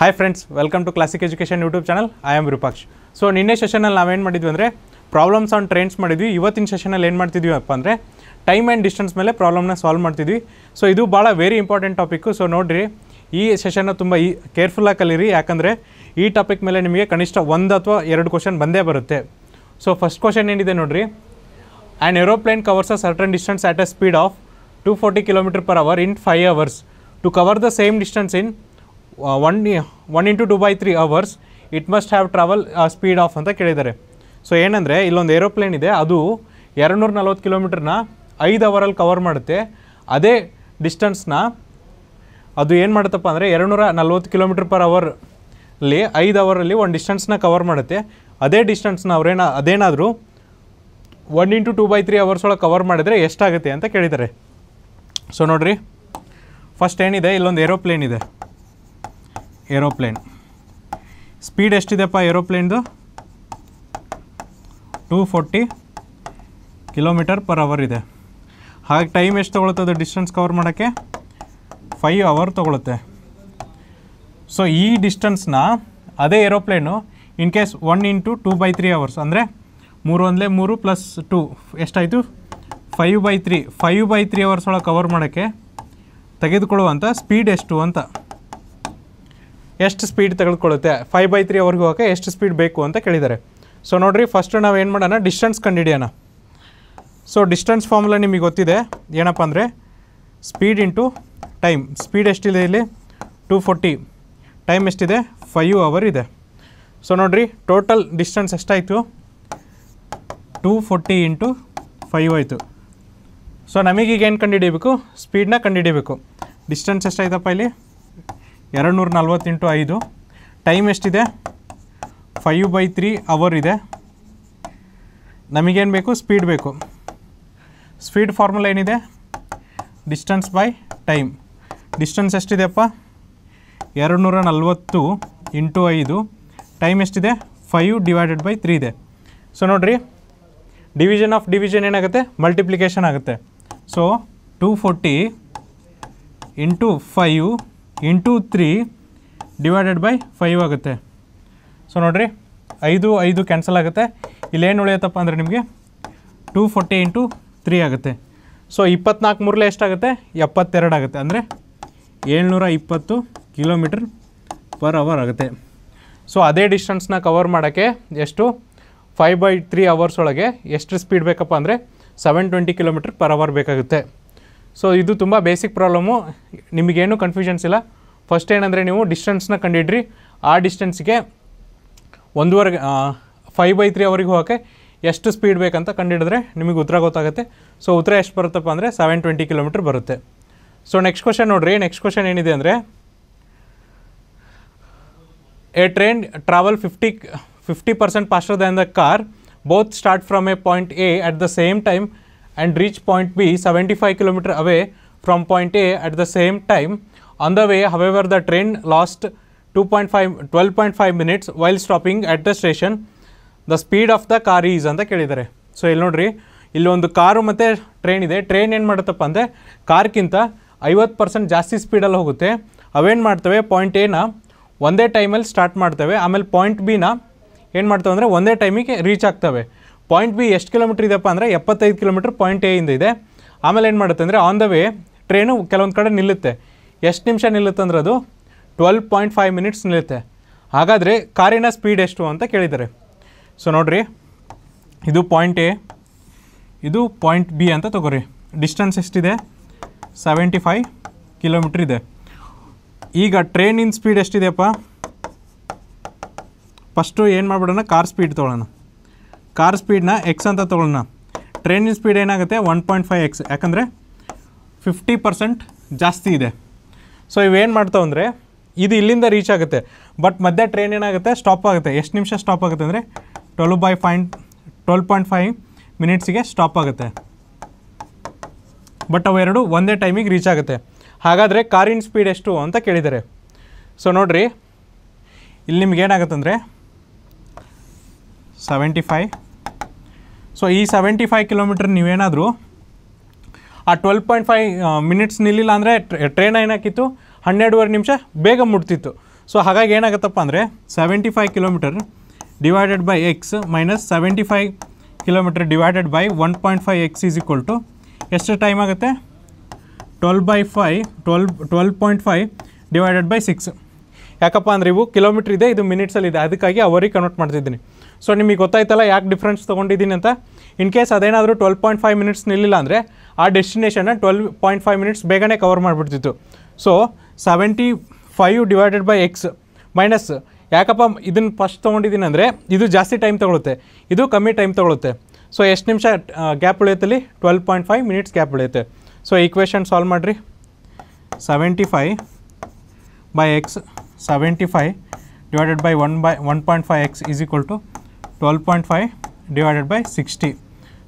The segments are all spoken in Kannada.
Hi friends welcome to Classic Education YouTube channel I am Virupaksh so ನಿನ್ನೆ ಸೆಷನಲ್ಲಿ ಏನು ಮಾಡಿದ್ವಿ ಅಂದರೆ ಪ್ರಾಬ್ಲಮ್ಸ್ ಆನ್ ಟ್ರೆಂಡ್ಸ್ ಮಾಡಿದ್ವಿ ಇವತ್ತಿನ ಸೆಷನಲ್ಲಿ ಏನು ಮಾಡ್ತಿದ್ವಿ ಅಪ್ಪ ಅಂದರೆ ಟೈಮ್ ಆ್ಯಂಡ್ ಡಿಸ್ಟೆನ್ಸ್ ಮೇಲೆ ಪ್ರಾಬ್ಲಮ್ನ ಸಾಲ್ವ್ ಮಾಡ್ತಿದ್ವಿ ಸೊ ಇದು ಭಾಳ ವೆರಿ ಇಂಪಾರ್ಟೆಂಟ್ ಟಾಪಿಕ್ಕು ಸೊ ನೋಡಿರಿ ಈ ಸೆಷನ್ನ ತುಂಬ ಈ ಕೇರ್ಫುಲ್ಲಾಗಿ ಕಲೀರಿ ಯಾಕಂದರೆ ಈ ಟಾಪಿಕ್ ಮೇಲೆ ನಿಮಗೆ ಕನಿಷ್ಠ ಒಂದು ಅಥವಾ ಎರಡು ಕ್ವಶನ್ ಬಂದೇ ಬರುತ್ತೆ ಸೊ ಫಸ್ಟ್ ಕ್ವಶನ್ ಏನಿದೆ ನೋಡಿರಿ and aeroplane covers a certain distance at a speed of two forty kilometre per hour in five hours to cover the same distance in one one into two by three hours it must have travel speed of ಅಂತ ಕೇಳಿದ್ದಾರೆ ಸೊ ಏನಂದರೆ ಇಲ್ಲೊಂದು ಏರೋಪ್ಲೇನ್ ಇದೆ ಅದು ಎರಡುನೂರ ನಲ್ವತ್ತು ಕಿಲೋಮೀಟ್ರನ್ನ ಐದು ಅವರಲ್ಲಿ ಕವರ್ ಮಾಡುತ್ತೆ ಅದೇ ಡಿಸ್ಟೆನ್ಸ್ನ ಅದು ಏನು ಮಾಡುತ್ತಪ್ಪ ಅಂದರೆ ಎರಡುನೂರ ನಲ್ವತ್ತು ಕಿಲೋಮೀಟ್ರ್ ಪರ್ ಅವರಲ್ಲಿ ಐದು ಅವರಲ್ಲಿ ಒಂದು ಡಿಸ್ಟೆನ್ಸ್ನ ಕವರ್ ಮಾಡುತ್ತೆ ಅದೇ ಡಿಸ್ಟೆನ್ಸ್ನ ಅವ್ರೇನ ಅದೇನಾದರೂ one into two by three hours ಒಳಗೆ ಕವರ್ ಮಾಡಿದರೆ ಎಷ್ಟಾಗುತ್ತೆ ಅಂತ ಕೇಳಿದ್ದಾರೆ ಸೊ ನೋಡಿರಿ ಫಸ್ಟ್ ಏನಿದೆ ಇಲ್ಲೊಂದು ಏರೋಪ್ಲೇನ್ ಇದೆ ಏರೋಪ್ಲೇನ್ ಸ್ಪೀಡ್ ಎಷ್ಟಿದೆಪ್ಪ ಏರೋಪ್ಲೇನ್ದು two forty kilometre per hour ಇದೆ ಹಾಗೆ ಟೈಮ್ ಎಷ್ಟು ತೊಗೊಳ್ತದೆ ಡಿಸ್ಟೆನ್ಸ್ ಕವರ್ ಮಾಡೋಕ್ಕೆ ಫೈವ್ ಅವರ್ ತೊಗೊಳುತ್ತೆ ಸೊ ಈ ಡಿಸ್ಟೆನ್ಸ್ನ ಅದೇ aeroplane in case one into two by three hours ಅಂದರೆ ಮೂರು ಒಂದಲೇ ಮೂರು ಪ್ಲಸ್ ಟೂ ಎಷ್ಟಾಯಿತು five by three five by three hours ಒಳಗೆ ಕವರ್ ಮಾಡೋಕ್ಕೆ ತೆಗೆದುಕೊಳ್ಳುವಂಥ ಸ್ಪೀಡ್ ಎಷ್ಟು ಅಂತ ಎಷ್ಟು ಸ್ಪೀಡ್ ತೆಗೆದುಕೊಳ್ಳುತ್ತೆ ಫೈವ್ ಬೈ ತ್ರೀ ಅವ್ರಿಗೆ ಹೋಗಕ್ಕೆ ಎಷ್ಟು ಸ್ಪೀಡ್ ಬೇಕು ಅಂತ ಕೇಳಿದ್ದಾರೆ ಸೊ ನೋಡಿರಿ ಫಸ್ಟ್ ನಾವು ಏನು ಮಾಡೋಣ ಡಿಸ್ಟೆನ್ಸ್ ಕಂಡುಹಿಡಿಯೋಣ ಸೊ ಡಿಸ್ಟೆನ್ಸ್ ಫಾರ್ಮುಲಾ ನಿಮಗೆ ಗೊತ್ತಿದೆ ಏನಪ್ಪ ಅಂದರೆ ಸ್ಪೀಡ್ ಇಂಟು ಟೈಮ್ ಸ್ಪೀಡ್ ಎಷ್ಟಿದೆ ಇಲ್ಲಿ ಟೂ ಫೋರ್ಟಿ ಟೈಮ್ ಎಷ್ಟಿದೆ ಫೈವ್ ಅವರ್ ಇದೆ ಸೊ ನೋಡಿರಿ ಟೋಟಲ್ ಡಿಸ್ಟೆನ್ಸ್ ಎಷ್ಟಾಯಿತು ಟೂ ಫೋರ್ಟಿ ಇಂಟು ಫೈವ್ ಆಯಿತು ಸೊ ನಮಗೀಗ ಏನು ಕಂಡುಹಿಡಿಯಬೇಕು ಸ್ಪೀಡನ್ನ ಕಂಡುಹಿಡಿಯಬೇಕು ಡಿಸ್ಟೆನ್ಸ್ ಎಷ್ಟಾಯ್ತಪ್ಪ ಇಲ್ಲಿ ಎರಡು ನೂರ ನಲ್ವತ್ತೆಂಟು ಐದು ಟೈಮ್ ಎಷ್ಟಿದೆ ಫೈವ್ ಬೈ ತ್ರೀ ಅವರ್ ಇದೆ ನಮಗೇನು ಬೇಕು ಸ್ಪೀಡ್ ಬೇಕು ಸ್ಪೀಡ್ ಫಾರ್ಮುಲಾ ಏನಿದೆ ಡಿಸ್ಟೆನ್ಸ್ ಬೈ ಟೈಮ್ ಡಿಸ್ಟೆನ್ಸ್ ಎಷ್ಟಿದೆಪ್ಪ ಎರಡು ನೂರ ನಲ್ವತ್ತು ಇಂಟು ಐದು ಟೈಮ್ ಎಷ್ಟಿದೆ ಫೈವ್ ಡಿವೈಡೆಡ್ ಬೈ ತ್ರೀ ಇದೆ ಸೊ ನೋಡಿರಿ ಡಿವಿಷನ್ ಆಫ್ ಡಿವಿಷನ್ ಏನಾಗುತ್ತೆ ಮಲ್ಟಿಪ್ಲಿಕೇಶನ್ ಆಗುತ್ತೆ so two forty into five into three divided by five ಆಗುತ್ತೆ ಸೊ ನೋಡಿರಿ ಐದು ಐದು ಕ್ಯಾನ್ಸಲ್ ಆಗುತ್ತೆ ಇಲ್ಲೇನು ಉಳಿಯುತ್ತಪ್ಪ ಅಂದರೆ ನಿಮಗೆ ಟೂ ಫೋರ್ಟಿ ಇಂಟು ತ್ರೀ ಆಗುತ್ತೆ ಸೊ ಇಪ್ಪತ್ನಾಲ್ಕು ಮೂರಲೇ ಎಷ್ಟಾಗುತ್ತೆ ಎಪ್ಪತ್ತೆರಡು ಆಗುತ್ತೆ ಅಂದರೆ ಏಳ್ನೂರ ಇಪ್ಪತ್ತು ಕಿಲೋಮೀಟ್ರ್ ಪರ್ ಅವರ್ ಆಗುತ್ತೆ ಸೊ ಅದೇ ಡಿಸ್ಟೆನ್ಸ್ನ ಕವರ್ ಮಾಡೋಕ್ಕೆ ಎಷ್ಟು ಫೈವ್ ಬೈ ತ್ರೀ ಅವರ್ಸ್ ಒಳಗೆ ಎಷ್ಟು ಸ್ಪೀಡ್ ಬೇಕಪ್ಪ ಅಂದರೆ seven twenty kilometre per hour ಬೇಕಾಗುತ್ತೆ ಸೊ ಇದು ತುಂಬ ಬೇಸಿಕ್ ಪ್ರಾಬ್ಲಮ್ಮು ನಿಮಗೇನು ಕನ್ಫ್ಯೂಷನ್ಸ್ ಇಲ್ಲ ಫಸ್ಟ್ ಏನಂದರೆ ನೀವು ಡಿಸ್ಟೆನ್ಸ್ನ ಕಂಡಿಡ್ರಿ ಆ ಡಿಸ್ಟೆನ್ಸ್ಗೆ ಒಂದುವರೆಗೆ ಫೈವ್ ಬೈ ತ್ರೀ ಅವರಿಗೆ ಹೋಗೋಕ್ಕೆ ಎಷ್ಟು ಸ್ಪೀಡ್ ಬೇಕಂತ ಕಂಡುಹಿಡಿದ್ರೆ ನಿಮಗೆ ಉತ್ತರ ಗೊತ್ತಾಗುತ್ತೆ ಸೊ ಉತ್ತರ ಎಷ್ಟು ಬರುತ್ತಪ್ಪ ಅಂದರೆ ಸೆವೆನ್ ಟ್ವೆಂಟಿ ಕಿಲೋಮೀಟ್ರ್ ಬರುತ್ತೆ ಸೊ ನೆಕ್ಸ್ಟ್ ಕ್ವಶನ್ ನೋಡಿರಿ ನೆಕ್ಸ್ಟ್ ಕ್ವಶನ್ ಏನಿದೆ ಅಂದರೆ a train travel fifty fifty percent faster than the car both start from a point A at the same time and reach and reach point B 75 kilometer away from point A at the same time. Way the the train lost two point five twelve point five minutes while the station. The station the speed of the car is ಅಂತ ಕೇಳಿದ್ದಾರೆ ಸೊ ಇಲ್ಲಿ ನೋಡ್ರಿ ಇಲ್ಲೊಂದು ಕಾರು ಮತ್ತು ಟ್ರೈನ್ ಇದೆ ಟ್ರೈನ್ ಏನು ಮಾಡುತ್ತಪ್ಪ ಅಂದರೆ ಕಾರ್ಗಿಂತ ಐವತ್ತು ಪರ್ಸೆಂಟ್ ಜಾಸ್ತಿ ಸ್ಪೀಡಲ್ಲಿ ಹೋಗುತ್ತೆ ಅವೇನು ಮಾಡ್ತವೆ ಪಾಯಿಂಟ್ ಎನ ಒಂದೇ ಟೈಮಲ್ಲಿ ಸ್ಟಾರ್ಟ್ ಮಾಡ್ತವೆ ಆಮೇಲೆ ಪಾಯಿಂಟ್ ಬಿನ ಏನು ಮಾಡ್ತವೆ ಅಂದರೆ ಒಂದೇ ಟೈಮಿಗೆ ರೀಚ್ ಆಗ್ತವೆ ಪಾಯಿಂಟ್ ಬಿ ಎಷ್ಟು ಕಿಲೋಮೀಟ್ರ್ ಇದೆಯಪ್ಪ ಅಂದರೆ ಎಪ್ಪತ್ತೈದು ಕಿಲೋಮೀಟ್ರ್ ಪಾಯಿಂಟ್ ಎ ಇಂದ ಇದೆ ಆಮೇಲೆ ಏನು ಮಾಡುತ್ತೆ ಅಂದರೆ ಆನ್ ದ ವೇ ಟ್ರೈನು ಕೆಲವೊಂದು ಕಡೆ ನಿಲ್ಲುತ್ತೆ ಎಷ್ಟು ನಿಮಿಷ ನಿಲ್ಲುತ್ತೆ ಅಂದ್ರೆ ಅದು ಟ್ವೆಲ್ ಪಾಯಿಂಟ್ ಫೈವ್ ಮಿನಿಟ್ಸ್ ನಿಲ್ಲುತ್ತೆ ಹಾಗಾದರೆ ಕಾರಿನ ಸ್ಪೀಡ್ ಎಷ್ಟು ಅಂತ ಕೇಳಿದ್ದಾರೆ ಸೊ ನೋಡಿರಿ ಇದು ಪಾಯಿಂಟ್ ಎ ಇದು ಪಾಯಿಂಟ್ ಬಿ ಅಂತ ತಗೋರಿ ಡಿಸ್ಟೆನ್ಸ್ ಎಷ್ಟಿದೆ ಸೆವೆಂಟಿ ಫೈವ್ ಕಿಲೋಮೀಟ್ರ್ ಇದೆ ಈಗ ಟ್ರೈನಿನ ಸ್ಪೀಡ್ ಎಷ್ಟಿದೆಯಪ್ಪ ಫಸ್ಟು ಏನು ಮಾಡಿಬಿಡೋಣ ಕಾರ್ ಸ್ಪೀಡ್ ತೊಗೊಳ್ಳೋಣ ಕಾರ್ ಸ್ಪೀಡನ್ನ ಎಕ್ಸ್ ಅಂತ ತೊಗೊಳ್ಳೋಣ ಟ್ರೈನಿನ ಸ್ಪೀಡ್ ಏನಾಗುತ್ತೆ ಒನ್ ಪಾಯಿಂಟ್ ಫೈವ್ ಎಕ್ಸ್ ಯಾಕಂದರೆ ಫಿಫ್ಟಿ ಪರ್ಸೆಂಟ್ ಜಾಸ್ತಿ ಇದೆ ಸೊ ಇವೇನು ಮಾಡ್ತಾವೆ ಅಂದರೆ ಇದು ಇಲ್ಲಿಂದ ರೀಚ್ ಆಗುತ್ತೆ ಬಟ್ ಮಧ್ಯೆ ಟ್ರೈನ್ ಏನಾಗುತ್ತೆ ಸ್ಟಾಪ್ ಆಗುತ್ತೆ ಎಷ್ಟು ನಿಮಿಷ ಸ್ಟಾಪ್ ಆಗುತ್ತೆ ಅಂದರೆ twelve by five twelve point five ಮಿನಿಟ್ಸಿಗೆ ಸ್ಟಾಪ್ ಆಗುತ್ತೆ ಬಟ್ ಅವೆರಡು ಒಂದೇ ಟೈಮಿಗೆ ರೀಚ್ ಆಗುತ್ತೆ ಹಾಗಾದರೆ ಕಾರಿನ ಸ್ಪೀಡ್ ಎಷ್ಟು ಅಂತ ಕೇಳಿದ್ದಾರೆ ಸೊ ನೋಡಿರಿ ಇಲ್ಲಿ ನಿಮ್ಗೆ ಏನಾಗುತ್ತೆ ಅಂದರೆ ಸೆವೆಂಟಿ ಫೈ ಸೊ ಈ ಸೆವೆಂಟಿ ಫೈ ಕಿಲೋಮೀಟ್ರ್ ನೀವೇನಾದರೂ ಆ ಟ್ವೆಲ್ ಪಾಯಿಂಟ್ ಫೈ ಮಿನಿಟ್ಸ್ ನಿಲ್ಲಿಲ್ಲ ಅಂದರೆ ಟ್ರೈನ್ ಏನಾಕಿತ್ತು ಹನ್ನೆರಡುವರೆ ನಿಮಿಷ ಬೇಗ ಮುಟ್ತಿತ್ತು ಸೊ ಹಾಗಾಗಿ ಏನಾಗುತ್ತಪ್ಪ ಅಂದರೆ seventy five kilometre divided by X minus seventy five kilometre divided by one point five X is equal to ಎಷ್ಟು ಟೈಮ್ ಆಗುತ್ತೆ twelve by five twelve twelve point five divided by six ಯಾಕಪ್ಪ ಅಂದರೆ ಇವು ಕಿಲೋಮೀಟ್ರ್ ಇದೆ ಇದು ಮಿನಿಟ್ಸಲ್ಲಿದೆ ಅದಕ್ಕಾಗಿ ಅವರಿಗೆ ಕನ್ವರ್ಟ್ ಮಾಡ್ತಿದ್ದೀನಿ ಸೊ ನಿಮಗೆ ಗೊತ್ತಾಯ್ತಲ್ಲ ಯಾಕೆ ಡಿಫ್ರೆನ್ಸ್ ತೊಗೊಂಡಿದ್ದೀನಿ ಅಂತ ಇನ್ ಕೇಸ್ ಅದೇನಾದರೂ ಟ್ವೆಲ್ ಪಾಯಿಂಟ್ ಫೈವ್ ಮಿನಿಟ್ಸ್ ನಿಲ್ಲಿಲ್ಲ ಅಂದರೆ ಆ ಡೆಸ್ಟಿನೇಷನ್ನ ಟ್ವೆಲ್ ಪಾಯಿಂಟ್ ಫೈವ್ ಮಿನಿಟ್ಸ್ ಬೇಗನೆ ಕವರ್ ಮಾಡಿಬಿಡ್ತಿತ್ತು so seventy five divided by X minus ಯಾಕಪ್ಪ ಇದನ್ನು ಫಸ್ಟ್ ತೊಗೊಂಡಿದ್ದೀನಿ ಅಂದರೆ ಇದು ಜಾಸ್ತಿ ಟೈಮ್ ತೊಗೊಳುತ್ತೆ ಇದು ಕಮ್ಮಿ ಟೈಮ್ ತೊಗೊಳುತ್ತೆ ಸೊ ಎಷ್ಟು ನಿಮಿಷ ಗ್ಯಾಪ್ ಉಳಿಯುತ್ತೆ twelve point five minutes gap ಉಳಿಯುತ್ತೆ ಸೊ ಈಕ್ವೇಷನ್ ಸಾಲ್ವ್ ಮಾಡಿರಿ seventy five by X seventy five divided by one by one point five X is equal to point five divided by sixty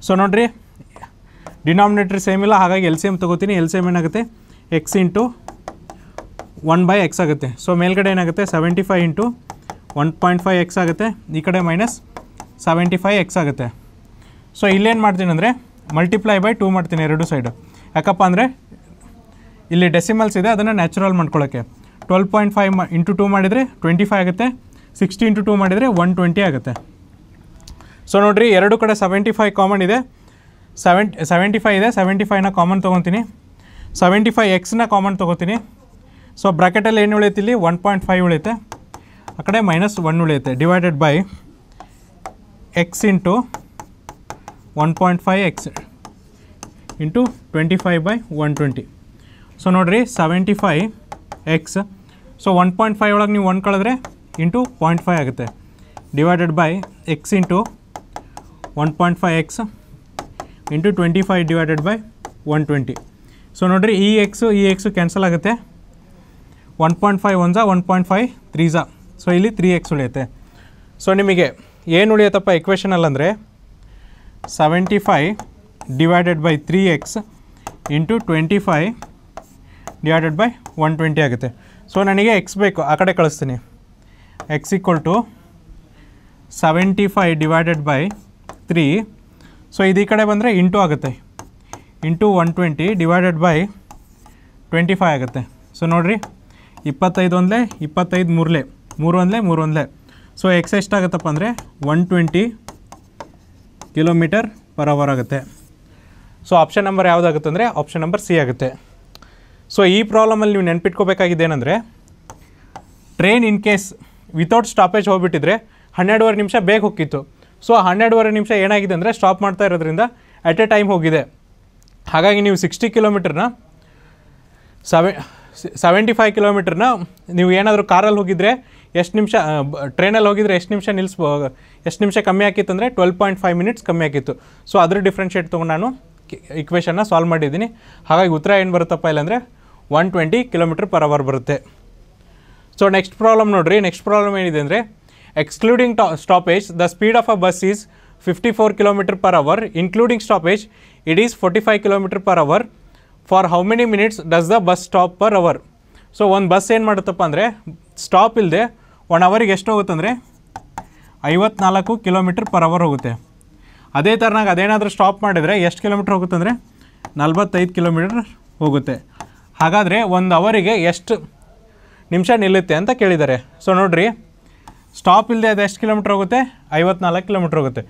so ನೋಡಿರಿ ಡಿನಾಮಿನೇಟ್ರಿ ಸೇಮ್ ಇಲ್ಲ ಹಾಗಾಗಿ ಎಲ್ ಸಿ ಎಮ್ ತೊಗೋತೀನಿ ಎಲ್ ಸಿ ಎಮ್ ಏನಾಗುತ್ತೆ X into one by X ಆಗುತ್ತೆ ಸೊ ಮೇಲ್ಗಡೆ ಏನಾಗುತ್ತೆ seventy five into one point five X ಆಗುತ್ತೆ ಈ ಕಡೆ ಮೈನಸ್ ಸೆವೆಂಟಿ ಫೈ ಎಕ್ಸ್ ಆಗುತ್ತೆ ಸೊ ಇಲ್ಲೇನು ಮಾಡ್ತೀನಿ ಅಂದರೆ ಮಲ್ಟಿಪ್ಲೈ ಬೈ ಟೂ ಮಾಡ್ತೀನಿ ಎರಡು ಸೈಡು ಯಾಕಪ್ಪ ಅಂದರೆ ಇಲ್ಲಿ ಡೆಸಿಮಲ್ಸ್ ಇದೆ ಅದನ್ನು ನ್ಯಾಚುರಲ್ ಮಾಡ್ಕೊಳ್ಳೋಕ್ಕೆ twelve point five into two ಮಾಡಿದರೆ ಟ್ವೆಂಟಿ ಫೈ ಆಗುತ್ತೆ ಸಿಕ್ಸ್ಟಿ ಇಂಟು ಟೂ ಮಾಡಿದರೆ ಒನ್ ಟ್ವೆಂಟಿ ಆಗುತ್ತೆ ಸೊ ನೋಡಿರಿ ಎರಡು ಕಡೆ ಸೆವೆಂಟಿ ಫೈವ್ ಕಾಮನ್ ಇದೆ ಸೆವೆಂಟ್ ಸೆವೆಂಟಿ ಫೈವ್ ಇದೆ ಸೆವೆಂಟಿ ಫೈವ್ನ ಕಾಮನ್ ತೊಗೊತೀನಿ ಸೆವೆಂಟಿ ಫೈ ಎಕ್ಸ್ನ ಕಾಮನ್ ತೊಗೋತೀನಿ ಸೊ ಬ್ರಾಕೆಟಲ್ಲಿ ಏನು ಉಳಿಯುತ್ತೆ ಇಲ್ಲಿ ಒನ್ ಪಾಯಿಂಟ್ ಫೈವ್ ಉಳಿಯುತ್ತೆ ಆ ಕಡೆ ಮೈನಸ್ ಒನ್ ಉಳಿಯುತ್ತೆ divided by X into one point five x into twenty five by one twenty so ನೋಡಿರಿ seventy five x so one point five ಒಳಗೆ ನೀವು ಒನ್ ಕಳೆದ್ರೆ ಇಂಟು ಪಾಯಿಂಟ್ ಫೈವ್ ಆಗುತ್ತೆ divided by X into five x into twenty five divided by one twenty so ನೋಡಿರಿ ಈ ಎಕ್ಸು ಈ ಎಕ್ಸು ಕ್ಯಾನ್ಸಲ್ ಆಗುತ್ತೆ ಒನ್ ಪಾಯಿಂಟ್ ಫೈವ್ ಒನ್ಝಾ ಒನ್ ಪಾಯಿಂಟ್ ಫೈವ್ ತ್ರೀಝಾ ಸೊ ಇಲ್ಲಿ ತ್ರೀ ಎಕ್ಸ್ ಉಳಿಯುತ್ತೆ ಸೊ ನಿಮಗೆ ಏನು ಉಳಿಯುತ್ತಪ್ಪ ಎಕ್ವೇಷನಲ್ಲಂದರೆ seventy five divided by three x into twenty five divided by one twenty ಆಗುತ್ತೆ ಸೊ ನನಗೆ ಎಕ್ಸ್ ಬೇಕು ಆ ಕಡೆ ಕಳಿಸ್ತೀನಿ x equal to seventy five divided by three so ಇದು ಈ ಕಡೆ ಬಂದರೆ ಇಂಟು ಆಗುತ್ತೆ into one twenty divided by twenty five ಆಗುತ್ತೆ ಸೊ ನೋಡಿರಿ ಇಪ್ಪತ್ತೈದು ಒಂದಲೇ ಇಪ್ಪತ್ತೈದು ಮೂರಲೆ ಮೂರು ಒಂದಲೆ ಮೂರು ಒಂದಲೇ ಸೊ ಎಕ್ಸ್ ಎಷ್ಟಾಗತ್ತಪ್ಪ ಅಂದರೆ one twenty kilometre per hour ಆಗುತ್ತೆ ಸೊ ಆಪ್ಷನ್ ನಂಬರ್ ಯಾವುದಾಗುತ್ತೆ ಅಂದರೆ ಆಪ್ಷನ್ ನಂಬರ್ ಸಿ ಆಗುತ್ತೆ ಸೊ ಈ ಪ್ರಾಬ್ಲಮಲ್ಲಿ ನೀವು ನೆನ್ಪಿಟ್ಕೋಬೇಕಾಗಿದೆ train in case without stoppage ಹೋಗ್ಬಿಟ್ಟಿದ್ರೆ ಹನ್ನೆರಡುವರೆ ನಿಮಿಷ ಬೇಗ ಹೋಗ್ತಿತ್ತು ಸೊ ಹನ್ನೆರಡುವರೆ ನಿಮಿಷ ಏನಾಗಿದೆ ಅಂದರೆ ಸ್ಟಾಪ್ ಮಾಡ್ತಾ ಇರೋದ್ರಿಂದ ಅಟ್ ಎ ಟೈಮ್ ಹೋಗಿದೆ ಹಾಗಾಗಿ ನೀವು ಸಿಕ್ಸ್ಟಿ ಕಿಲೋಮೀಟ್ರನ್ನ ಸೆವೆ ಸೆವೆಂಟಿ ಫೈವ್ ಕಿಲೋಮೀಟ್ರನ್ನ ನೀವು ಏನಾದರೂ ಕಾರಲ್ಲಿ ಹೋಗಿದ್ರೆ ಎಷ್ಟು ನಿಮಿಷ ಟ್ರೈನಲ್ಲಿ ಹೋಗಿದ್ರೆ ಎಷ್ಟು ನಿಮಿಷ ನಿಲ್ಲಿಸ್ಬೋ ಎಷ್ಟು ನಿಮಿಷ ಕಮ್ಮಿ ಆಗಿತ್ತು ಅಂದರೆ ಟ್ವೆಲ್ ಪಾಯಿಂಟ್ ಫೈವ್ ಮಿನಿಟ್ಸ್ ಕಮ್ಮಿ ಆಗಿತ್ತು ಸೊ ಅದ್ರ ಶೇಟ್ ತೊಗೊಂಡು ನಾನು ಇಕ್ವೇಷನ್ನ ಸಾಲ್ವ್ ಮಾಡಿದ್ದೀನಿ ಹಾಗಾಗಿ ಉತ್ತರ ಏನು ಬರುತ್ತಪ್ಪ ಅಂದರೆ one twenty kilometre per hour ಬರುತ್ತೆ ಸೊ ನೆಕ್ಸ್ಟ್ ಪ್ರಾಬ್ಲಮ್ ನೋಡಿರಿ ನೆಕ್ಸ್ಟ್ ಪ್ರಾಬ್ಲಮ್ ಏನಿದೆ ಅಂದರೆ Excluding stoppage, the speed of a bus is 54 km per hour. Including stoppage, it forty 45 kilometre per hour for how many minutes does the bus stop per hour so ಒಂದು ಬಸ್ ಏನು ಮಾಡುತ್ತಪ್ಪ ಅಂದರೆ ಸ್ಟಾಪ್ ಇಲ್ಲದೆ ಒನ್ ಅವರಿಗೆ ಎಷ್ಟು ಹೋಗುತ್ತೆ ಅಂದರೆ ಐವತ್ನಾಲ್ಕು ಕಿಲೋಮೀಟ್ರ್ ಪರ್ ಅವರ್ ಹೋಗುತ್ತೆ ಅದೇ ಥರನಾಗ ಅದೇನಾದರೂ ಸ್ಟಾಪ್ ಮಾಡಿದರೆ ಎಷ್ಟು ಕಿಲೋಮೀಟ್ರ್ ಹೋಗುತ್ತೆ ಅಂದರೆ ನಲ್ವತ್ತೈದು ಕಿಲೋಮೀಟ್ರ್ ಹೋಗುತ್ತೆ ಹಾಗಾದರೆ ಒಂದು ಅವರಿಗೆ ಎಷ್ಟು ನಿಮಿಷ ನಿಲ್ಲುತ್ತೆ ಅಂತ ಕೇಳಿದ್ದಾರೆ ಸೊ ನೋಡಿರಿ ಸ್ಟಾಪ್ ಇಲ್ಲದೆ ಅದು ಎಷ್ಟು ಕಿಲೋಮೀಟ್ರ್ ಹೋಗುತ್ತೆ ಐವತ್ನಾಲ್ಕು ಕಿಲೋಮೀಟ್ರ್ ಹೋಗುತ್ತೆ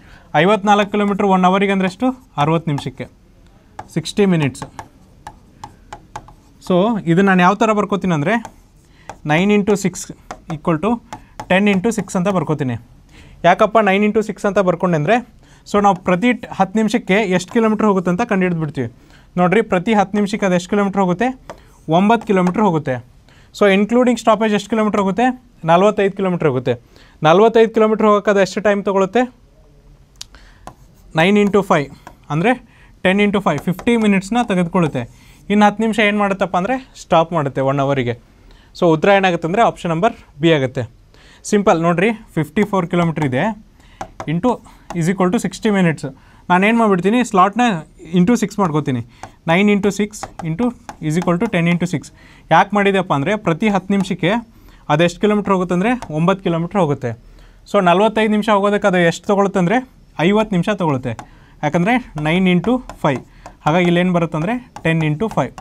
ಐವತ್ನಾಲ್ಕು ಕಿಲೋಮೀಟ್ರ್ ಒನ್ ಅವರಿಗೆ ಅಂದರೆ ಎಷ್ಟು ಅರುವತ್ತು ನಿಮಿಷಕ್ಕೆ ಸಿಕ್ಸ್ಟಿ ಮಿನಿಟ್ಸ್ ಸೊ ಇದು ನಾನು ಯಾವ ಥರ ಬರ್ಕೋತೀನಿ ಅಂದರೆ nine into six equal to ten into six ಅಂತ ಬರ್ಕೋತೀನಿ ಯಾಕಪ್ಪ ನೈನ್ ಇಂಟು ಸಿಕ್ಸ್ ಅಂತ ಬರ್ಕೊಂಡೆ ಅಂದರೆ ಸೊ ನಾವು ಪ್ರತಿ ಹತ್ತು ನಿಮಿಷಕ್ಕೆ ಎಷ್ಟು ಕಿಲೋಮೀಟ್ರ್ ಹೋಗುತ್ತೆ ಅಂತ ಕಂಡುಹಿಡಿದ್ಬಿಡ್ತೀವಿ ನೋಡಿರಿ ಪ್ರತಿ ಹತ್ತು ನಿಮಿಷಕ್ಕೆ ಅದು ಎಷ್ಟು ಕಿಲೋಮೀಟ್ರ್ ಹೋಗುತ್ತೆ ಒಂಬತ್ತು ಕಿಲೋಮೀಟ್ರ್ ಹೋಗುತ್ತೆ ಸೊ ಇನ್ಕ್ಲೂಡಿಂಗ್ ಸ್ಟಾಪೇಜ್ ಎಷ್ಟು ಕಿಲೋಮೀಟ್ರ್ ಹೋಗುತ್ತೆ ನಲ್ವತ್ತೈದು ಕಿಲೋಮೀಟ್ರ್ ಹೋಗುತ್ತೆ ನಲ್ವತ್ತೈದು ಕಿಲೋಮೀಟ್ರ್ ಹೋಗೋಕ್ಕದು ಎಷ್ಟು ಟೈಮ್ ತೊಗೊಳುತ್ತೆ ನೈನ್ ಇಂಟು ಫೈ ಅಂದರೆ ಟೆನ್ ಇಂಟು ಫೈ ಫಿಫ್ಟಿ ಮಿನಿಟ್ಸ್ನ ತೆಗೆದುಕೊಳ್ಳುತ್ತೆ ಇನ್ನು ಹತ್ತು ನಿಮಿಷ ಏನು ಮಾಡುತ್ತಪ್ಪ ಅಂದರೆ ಸ್ಟಾಪ್ ಮಾಡುತ್ತೆ ಒನ್ ಅವರಿಗೆ ಸೊ ಉತ್ತರ ಏನಾಗುತ್ತೆ ಅಂದರೆ ಆಪ್ಷನ್ ನಂಬರ್ ಬಿ ಆಗುತ್ತೆ ಸಿಂಪಲ್ ನೋಡಿರಿ ಫಿಫ್ಟಿ ಫೋರ್ ಕಿಲೋಮೀಟ್ರ್ ಇದೆ into is equal to sixty minutes ನಾನು ಏನು ಮಾಡಿಬಿಡ್ತೀನಿ ಸ್ಲಾಟ್ನ ಇಂಟು ಸಿಕ್ಸ್ ಮಾಡ್ಕೋತೀನಿ nine into six into is equal to ten into six ಯಾಕೆ ಮಾಡಿದೆಪ್ಪ ಅಂದರೆ ಪ್ರತಿ ಹತ್ತು ನಿಮಿಷಕ್ಕೆ ಅದೆಷ್ಟು ಕಿಲೋಮೀಟ್ರ್ ಹೋಗುತ್ತೆ ಅಂದರೆ ಒಂಬತ್ತು ಕಿಲೋಮೀಟ್ರ್ ಹೋಗುತ್ತೆ ಸೊ ನಲ್ವತ್ತೈದು ನಿಮಿಷ ಹೋಗೋದಕ್ಕೆ ಅದು ಎಷ್ಟು ತೊಗೊಳುತ್ತೆ ಅಂದರೆ ಐವತ್ತು ನಿಮಿಷ ತೊಗೊಳುತ್ತೆ ಯಾಕಂದರೆ ನೈನ್ ಇಂಟು ಫೈ ಹಾಗಾಗಿ ಇಲ್ಲೇನು ಅಂದರೆ ಟೆನ್ ಇಂಟು ಫೈವ್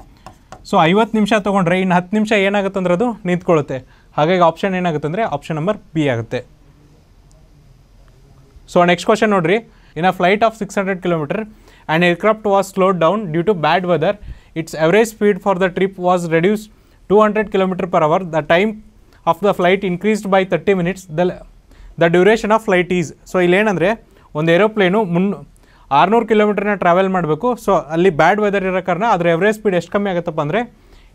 ಸೊ ಐವತ್ತು ನಿಮಿಷ ತೊಗೊಂಡ್ರೆ ಇನ್ನು ಹತ್ತು ನಿಮಿಷ ಏನಾಗುತ್ತೆ ಅಂದರೆ ಅದು ನಿಂತ್ಕೊಳ್ಳುತ್ತೆ ಹಾಗಾಗಿ ಆಪ್ಷನ್ ಏನಾಗುತ್ತೆ ಅಂದರೆ ಆಪ್ಷನ್ ನಂಬರ್ ಬಿ ಆಗುತ್ತೆ ಸೊ ನೆಕ್ಸ್ಟ್ ಕ್ವಶನ್ ನೋಡಿರಿ in flight of six hundred kilometre and aircraft was slowed down due to bad weather its average speed for the trip was reduced two hundred kilometre per hour the time of the flight increased by thirty minutes the the duration of flight is so ಇಲ್ಲೇನಂದರೆ ಒಂದು ಏರೋಪ್ಲೇನು ಮುನ್ ಆರುನೂರು ಕಿಲೋಮೀಟ್ರನ್ನ ಟ್ರಾವೆಲ್ ಮಾಡಬೇಕು ಸೊ ಅಲ್ಲಿ ಬ್ಯಾಡ್ ವೆದರ್ ಇರೋ ಕಾರಣ ಅದರ ಎವರೇಜ್ ಸ್ಪೀಡ್ ಎಷ್ಟು ಕಮ್ಮಿ ಆಗುತ್ತಪ್ಪ ಅಂದರೆ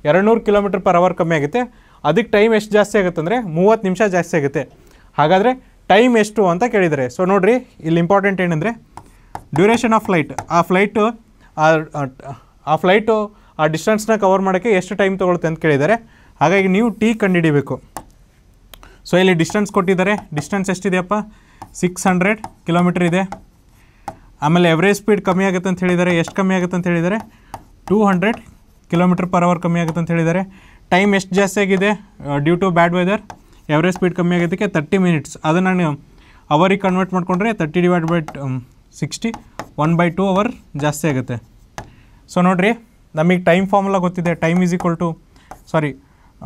ಎರಡು ನೂರು ಕಿಲೋಮೀಟ್ರ್ ಪರ್ ಅವರ್ ಕಮ್ಮಿ ಆಗುತ್ತೆ ಅದಕ್ಕೆ ಟೈಮ್ ಎಷ್ಟು ಜಾಸ್ತಿ ಆಗುತ್ತೆ ಅಂದರೆ ಮೂವತ್ತು ನಿಮಿಷ ಜಾಸ್ತಿ ಆಗುತ್ತೆ ಹಾಗಾದರೆ ಟೈಮ್ ಎಷ್ಟು ಅಂತ ಕೇಳಿದ್ದಾರೆ ಸೊ ನೋಡಿರಿ ಇಲ್ಲಿ ಇಂಪಾರ್ಟೆಂಟ್ ಏನಂದರೆ ಡ್ಯೂರೇಷನ್ ಆಫ್ ಫ್ಲೈಟ್ ಆ ಫ್ಲೈಟು ಆ ಫ್ಲೈಟು ಆ ಡಿಸ್ಟೆನ್ಸ್ನ ಕವರ್ ಮಾಡೋಕ್ಕೆ ಎಷ್ಟು ಟೈಮ್ ತೊಗೊಳುತ್ತೆ ಅಂತ ಕೇಳಿದ್ದಾರೆ ಹಾಗಾಗಿ ನೀವು ಟೀ ಕಂಡುಹಿಡಿಬೇಕು ಸೊ ಇಲ್ಲಿ ಡಿಸ್ಟೆನ್ಸ್ ಕೊಟ್ಟಿದ್ದಾರೆ ಡಿಸ್ಟೆನ್ಸ್ ಎಷ್ಟಿದೆಯಪ್ಪ ಸಿಕ್ಸ್ ಹಂಡ್ರೆಡ್ ಕಿಲೋಮೀಟ್ರ್ ಇದೆ ಆಮೇಲೆ ಎವ್ರೇಜ್ ಸ್ಪೀಡ್ ಕಮ್ಮಿ ಆಗುತ್ತೆ ಅಂತ ಹೇಳಿದ್ದಾರೆ ಎಷ್ಟು ಕಮ್ಮಿ ಆಗುತ್ತೆ ಅಂತ ಹೇಳಿದ್ದಾರೆ two hundred kilometre per hour ಕಮ್ಮಿ ಆಗುತ್ತೆ ಅಂತ ಹೇಳಿದ್ದಾರೆ ಟೈಮ್ ಎಷ್ಟು ಜಾಸ್ತಿ ಆಗಿದೆ due to bad weather average speed ಕಮ್ಮಿ ಆಗೋದಕ್ಕೆ ತರ್ಟಿ ಮಿನಿಟ್ಸ್ ಅದು ನಾನು ಅವರಿಗೆ ಕನ್ವರ್ಟ್ ಮಾಡಿಕೊಂಡ್ರೆ thirty divide by sixty one by two hour ಜಾಸ್ತಿ ಆಗುತ್ತೆ ಸೊ ನೋಡಿರಿ ನಮಗೆ ಟೈಮ್ ಫಾರ್ಮುಲಾ ಗೊತ್ತಿದೆ time is equal to sorry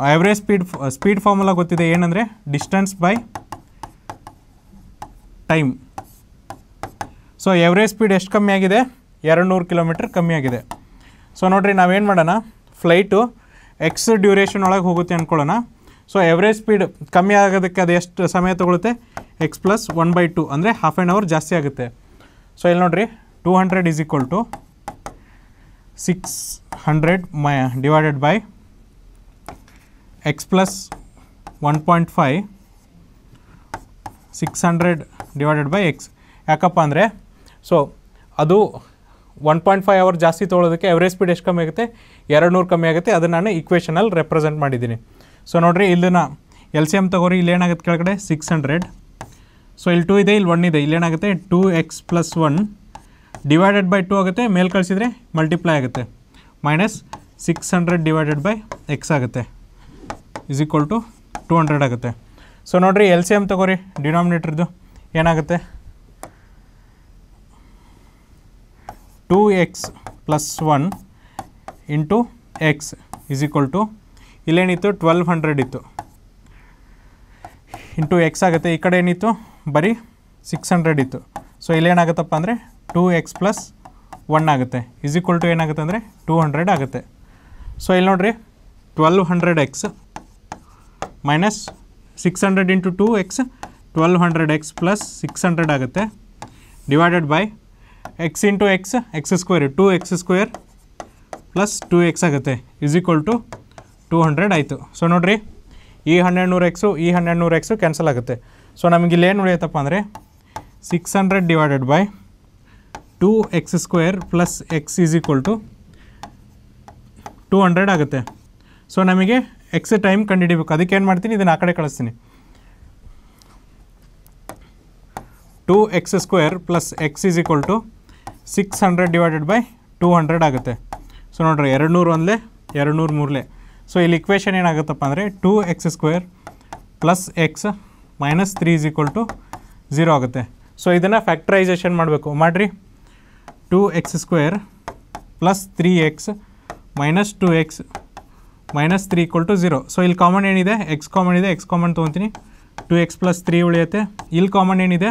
average speed speed formula ಗೊತ್ತಿದೆ ಏನಂದರೆ distance by time so average speed ಎಷ್ಟು ಕಮ್ಮಿ ಆಗಿದೆ ಎರಡು ನೂರು ಕಿಲೋಮೀಟ್ರ್ ಕಮ್ಮಿ ಆಗಿದೆ ಸೊ ನೋಡಿರಿ ನಾವೇನು ಮಾಡೋಣ ಫ್ಲೈಟು ಎಕ್ಸ್ ಡ್ಯೂರೇಷನ್ ಒಳಗೆ ಹೋಗುತ್ತೆ ಅಂದ್ಕೊಳ್ಳೋಣ ಸೊ ಎವ್ರೇಜ್ ಸ್ಪೀಡ್ ಕಮ್ಮಿ ಆಗೋದಕ್ಕೆ ಅದು ಎಷ್ಟು ಸಮಯ ತೊಗೊಳುತ್ತೆ x plus one by two ಅಂದರೆ ಹಾಫ್ ಆ್ಯನ್ ಅವರ್ ಜಾಸ್ತಿ ಆಗುತ್ತೆ ಸೊ ಇಲ್ಲಿ ನೋಡಿರಿ two hundred is equal to six hundred ಮೈ divided by x plus 1.5 six hundred divided by x ಯಾಕಪ್ಪ ಅಂದರೆ ಸೊ ಅದು ಒನ್ ಪಾಯಿಂಟ್ ಫೈವ್ ಅವರ್ ಜಾಸ್ತಿ ತೊಗೊಳೋದಕ್ಕೆ ಎವರೇಜ್ ಸ್ಪೀಡ್ ಎಷ್ಟು ಕಮ್ಮಿ ಆಗುತ್ತೆ ಎರಡು ನೂರು ಕಮ್ಮಿ ಆಗುತ್ತೆ ಅದನ್ನು ನಾನು ಇಕ್ವೇಷನಲ್ಲಿ ರೆಪ್ರೆಸೆಂಟ್ ಮಾಡಿದ್ದೀನಿ ಸೊ ನೋಡಿರಿ ಇಲ್ಲಿನ ಎಲ್ ಸಿ ಎಮ್ ತಗೋರಿ ಇಲ್ಲೇನಾಗುತ್ತೆ ಕೆಳಗಡೆ ಸಿಕ್ಸ್ ಹಂಡ್ರೆಡ್ ಸೊ ಇಲ್ಲಿ ಟೂ ಇದೆ ಇಲ್ಲಿ ಒನ್ ಇದೆ ಇಲ್ಲೇನಾಗುತ್ತೆ two x plus one divided by two ಆಗುತ್ತೆ ಮೇಲೆ ಕಳಿಸಿದರೆ ಮಲ್ಟಿಪ್ಲೈ ಆಗುತ್ತೆ minus six hundred divided by X ಆಗುತ್ತೆ is equal to two hundred ಆಗುತ್ತೆ ಸೊ ನೋಡಿರಿ ಎಲ್ ಸಿ ಎಮ್ ತಗೋರಿ ಡಿನಾಮಿನೇಟ್ರದ್ದು ಏನಾಗುತ್ತೆ two x plus one into x is equal to ಇಲ್ಲೇನಿತ್ತು ಟ್ವೆಲ್ವ್ ಹಂಡ್ರೆಡ್ ಇತ್ತು ಇಂಟು ಎಕ್ಸ್ ಆಗುತ್ತೆ ಈ ಕಡೆ ಏನಿತ್ತು ಬರೀ ಸಿಕ್ಸ್ ಹಂಡ್ರೆಡ್ ಇತ್ತು ಸೊ ಇಲ್ಲೇನಾಗುತ್ತಪ್ಪ ಅಂದರೆ ಟೂ ಎಕ್ಸ್ ಪ್ಲಸ್ ಒನ್ ಆಗುತ್ತೆ ಇಸ್ ಈಕ್ವಲ್ ಟು ಏನಾಗುತ್ತೆ ಅಂದರೆ ಟೂ ಹಂಡ್ರೆಡ್ ಆಗುತ್ತೆ ಸೊ ಇಲ್ಲಿ ನೋಡಿರಿ twelve hundred x minus six hundred into two x twelve hundred x plus six hundred ಆಗುತ್ತೆ divided by X into x x square two x square plus two x ಆಗುತ್ತೆ is equal to two hundred ಆಯಿತು ಸೊ ನೋಡಿರಿ ಈ ಹನ್ನೆರಡು ನೂರು ಎಕ್ಸು ಈ ಹನ್ನೆರಡು ನೂರು ಎಕ್ಸು ಕ್ಯಾನ್ಸಲ್ ಆಗುತ್ತೆ ಸೊ ನಮಗೆ ಇಲ್ಲಿ ಏನು ಉಳಿಯುತ್ತಪ್ಪ ಅಂದರೆ six hundred divided by two x square plus x is equal to two hundred ಆಗುತ್ತೆ ಸೊ ನಮಗೆ ಎಕ್ಸ್ ಟೈಮ್ ಕಂಡುಹಿಡಿಬೇಕು ಅದಕ್ಕೆ ಏನು ಮಾಡ್ತೀನಿ ಇದನ್ನು ಆ ಕಡೆ ಕಳಿಸ್ತೀನಿ two x square plus x is equal to six hundred divided by two hundred ಆಗುತ್ತೆ ಸೊ ನೋಡ್ರಿ ಎರಡು ನೂರು ಒಂದಲೇ ಎರಡು ನೂರು ಮೂರಲೇ ಸೊ ಇಲ್ಲಿ ಇಕ್ವೇಷನ್ ಏನಾಗುತ್ತಪ್ಪ ಅಂದರೆ two x square plus x minus three is equal to zero ಆಗುತ್ತೆ ಸೊ ಇದನ್ನು ಫ್ಯಾಕ್ಟ್ರೈಸೇಷನ್ ಮಾಡಬೇಕು ಮಾಡಿರಿ two x square plus three x minus two x minus three equal to zero so ಇಲ್ಲಿ ಕಾಮನ್ ಏನಿದೆ ಎಕ್ಸ್ ಕಾಮನ್ ಇದೆ ಎಕ್ಸ್ ಕಾಮನ್ ತೊಗೊತೀನಿ ಟು ಎಕ್ಸ್ ಪ್ಲಸ್ ತ್ರೀ ಉಳಿಯುತ್ತೆ ಇಲ್ಲಿ ಕಾಮನ್ ಏನಿದೆ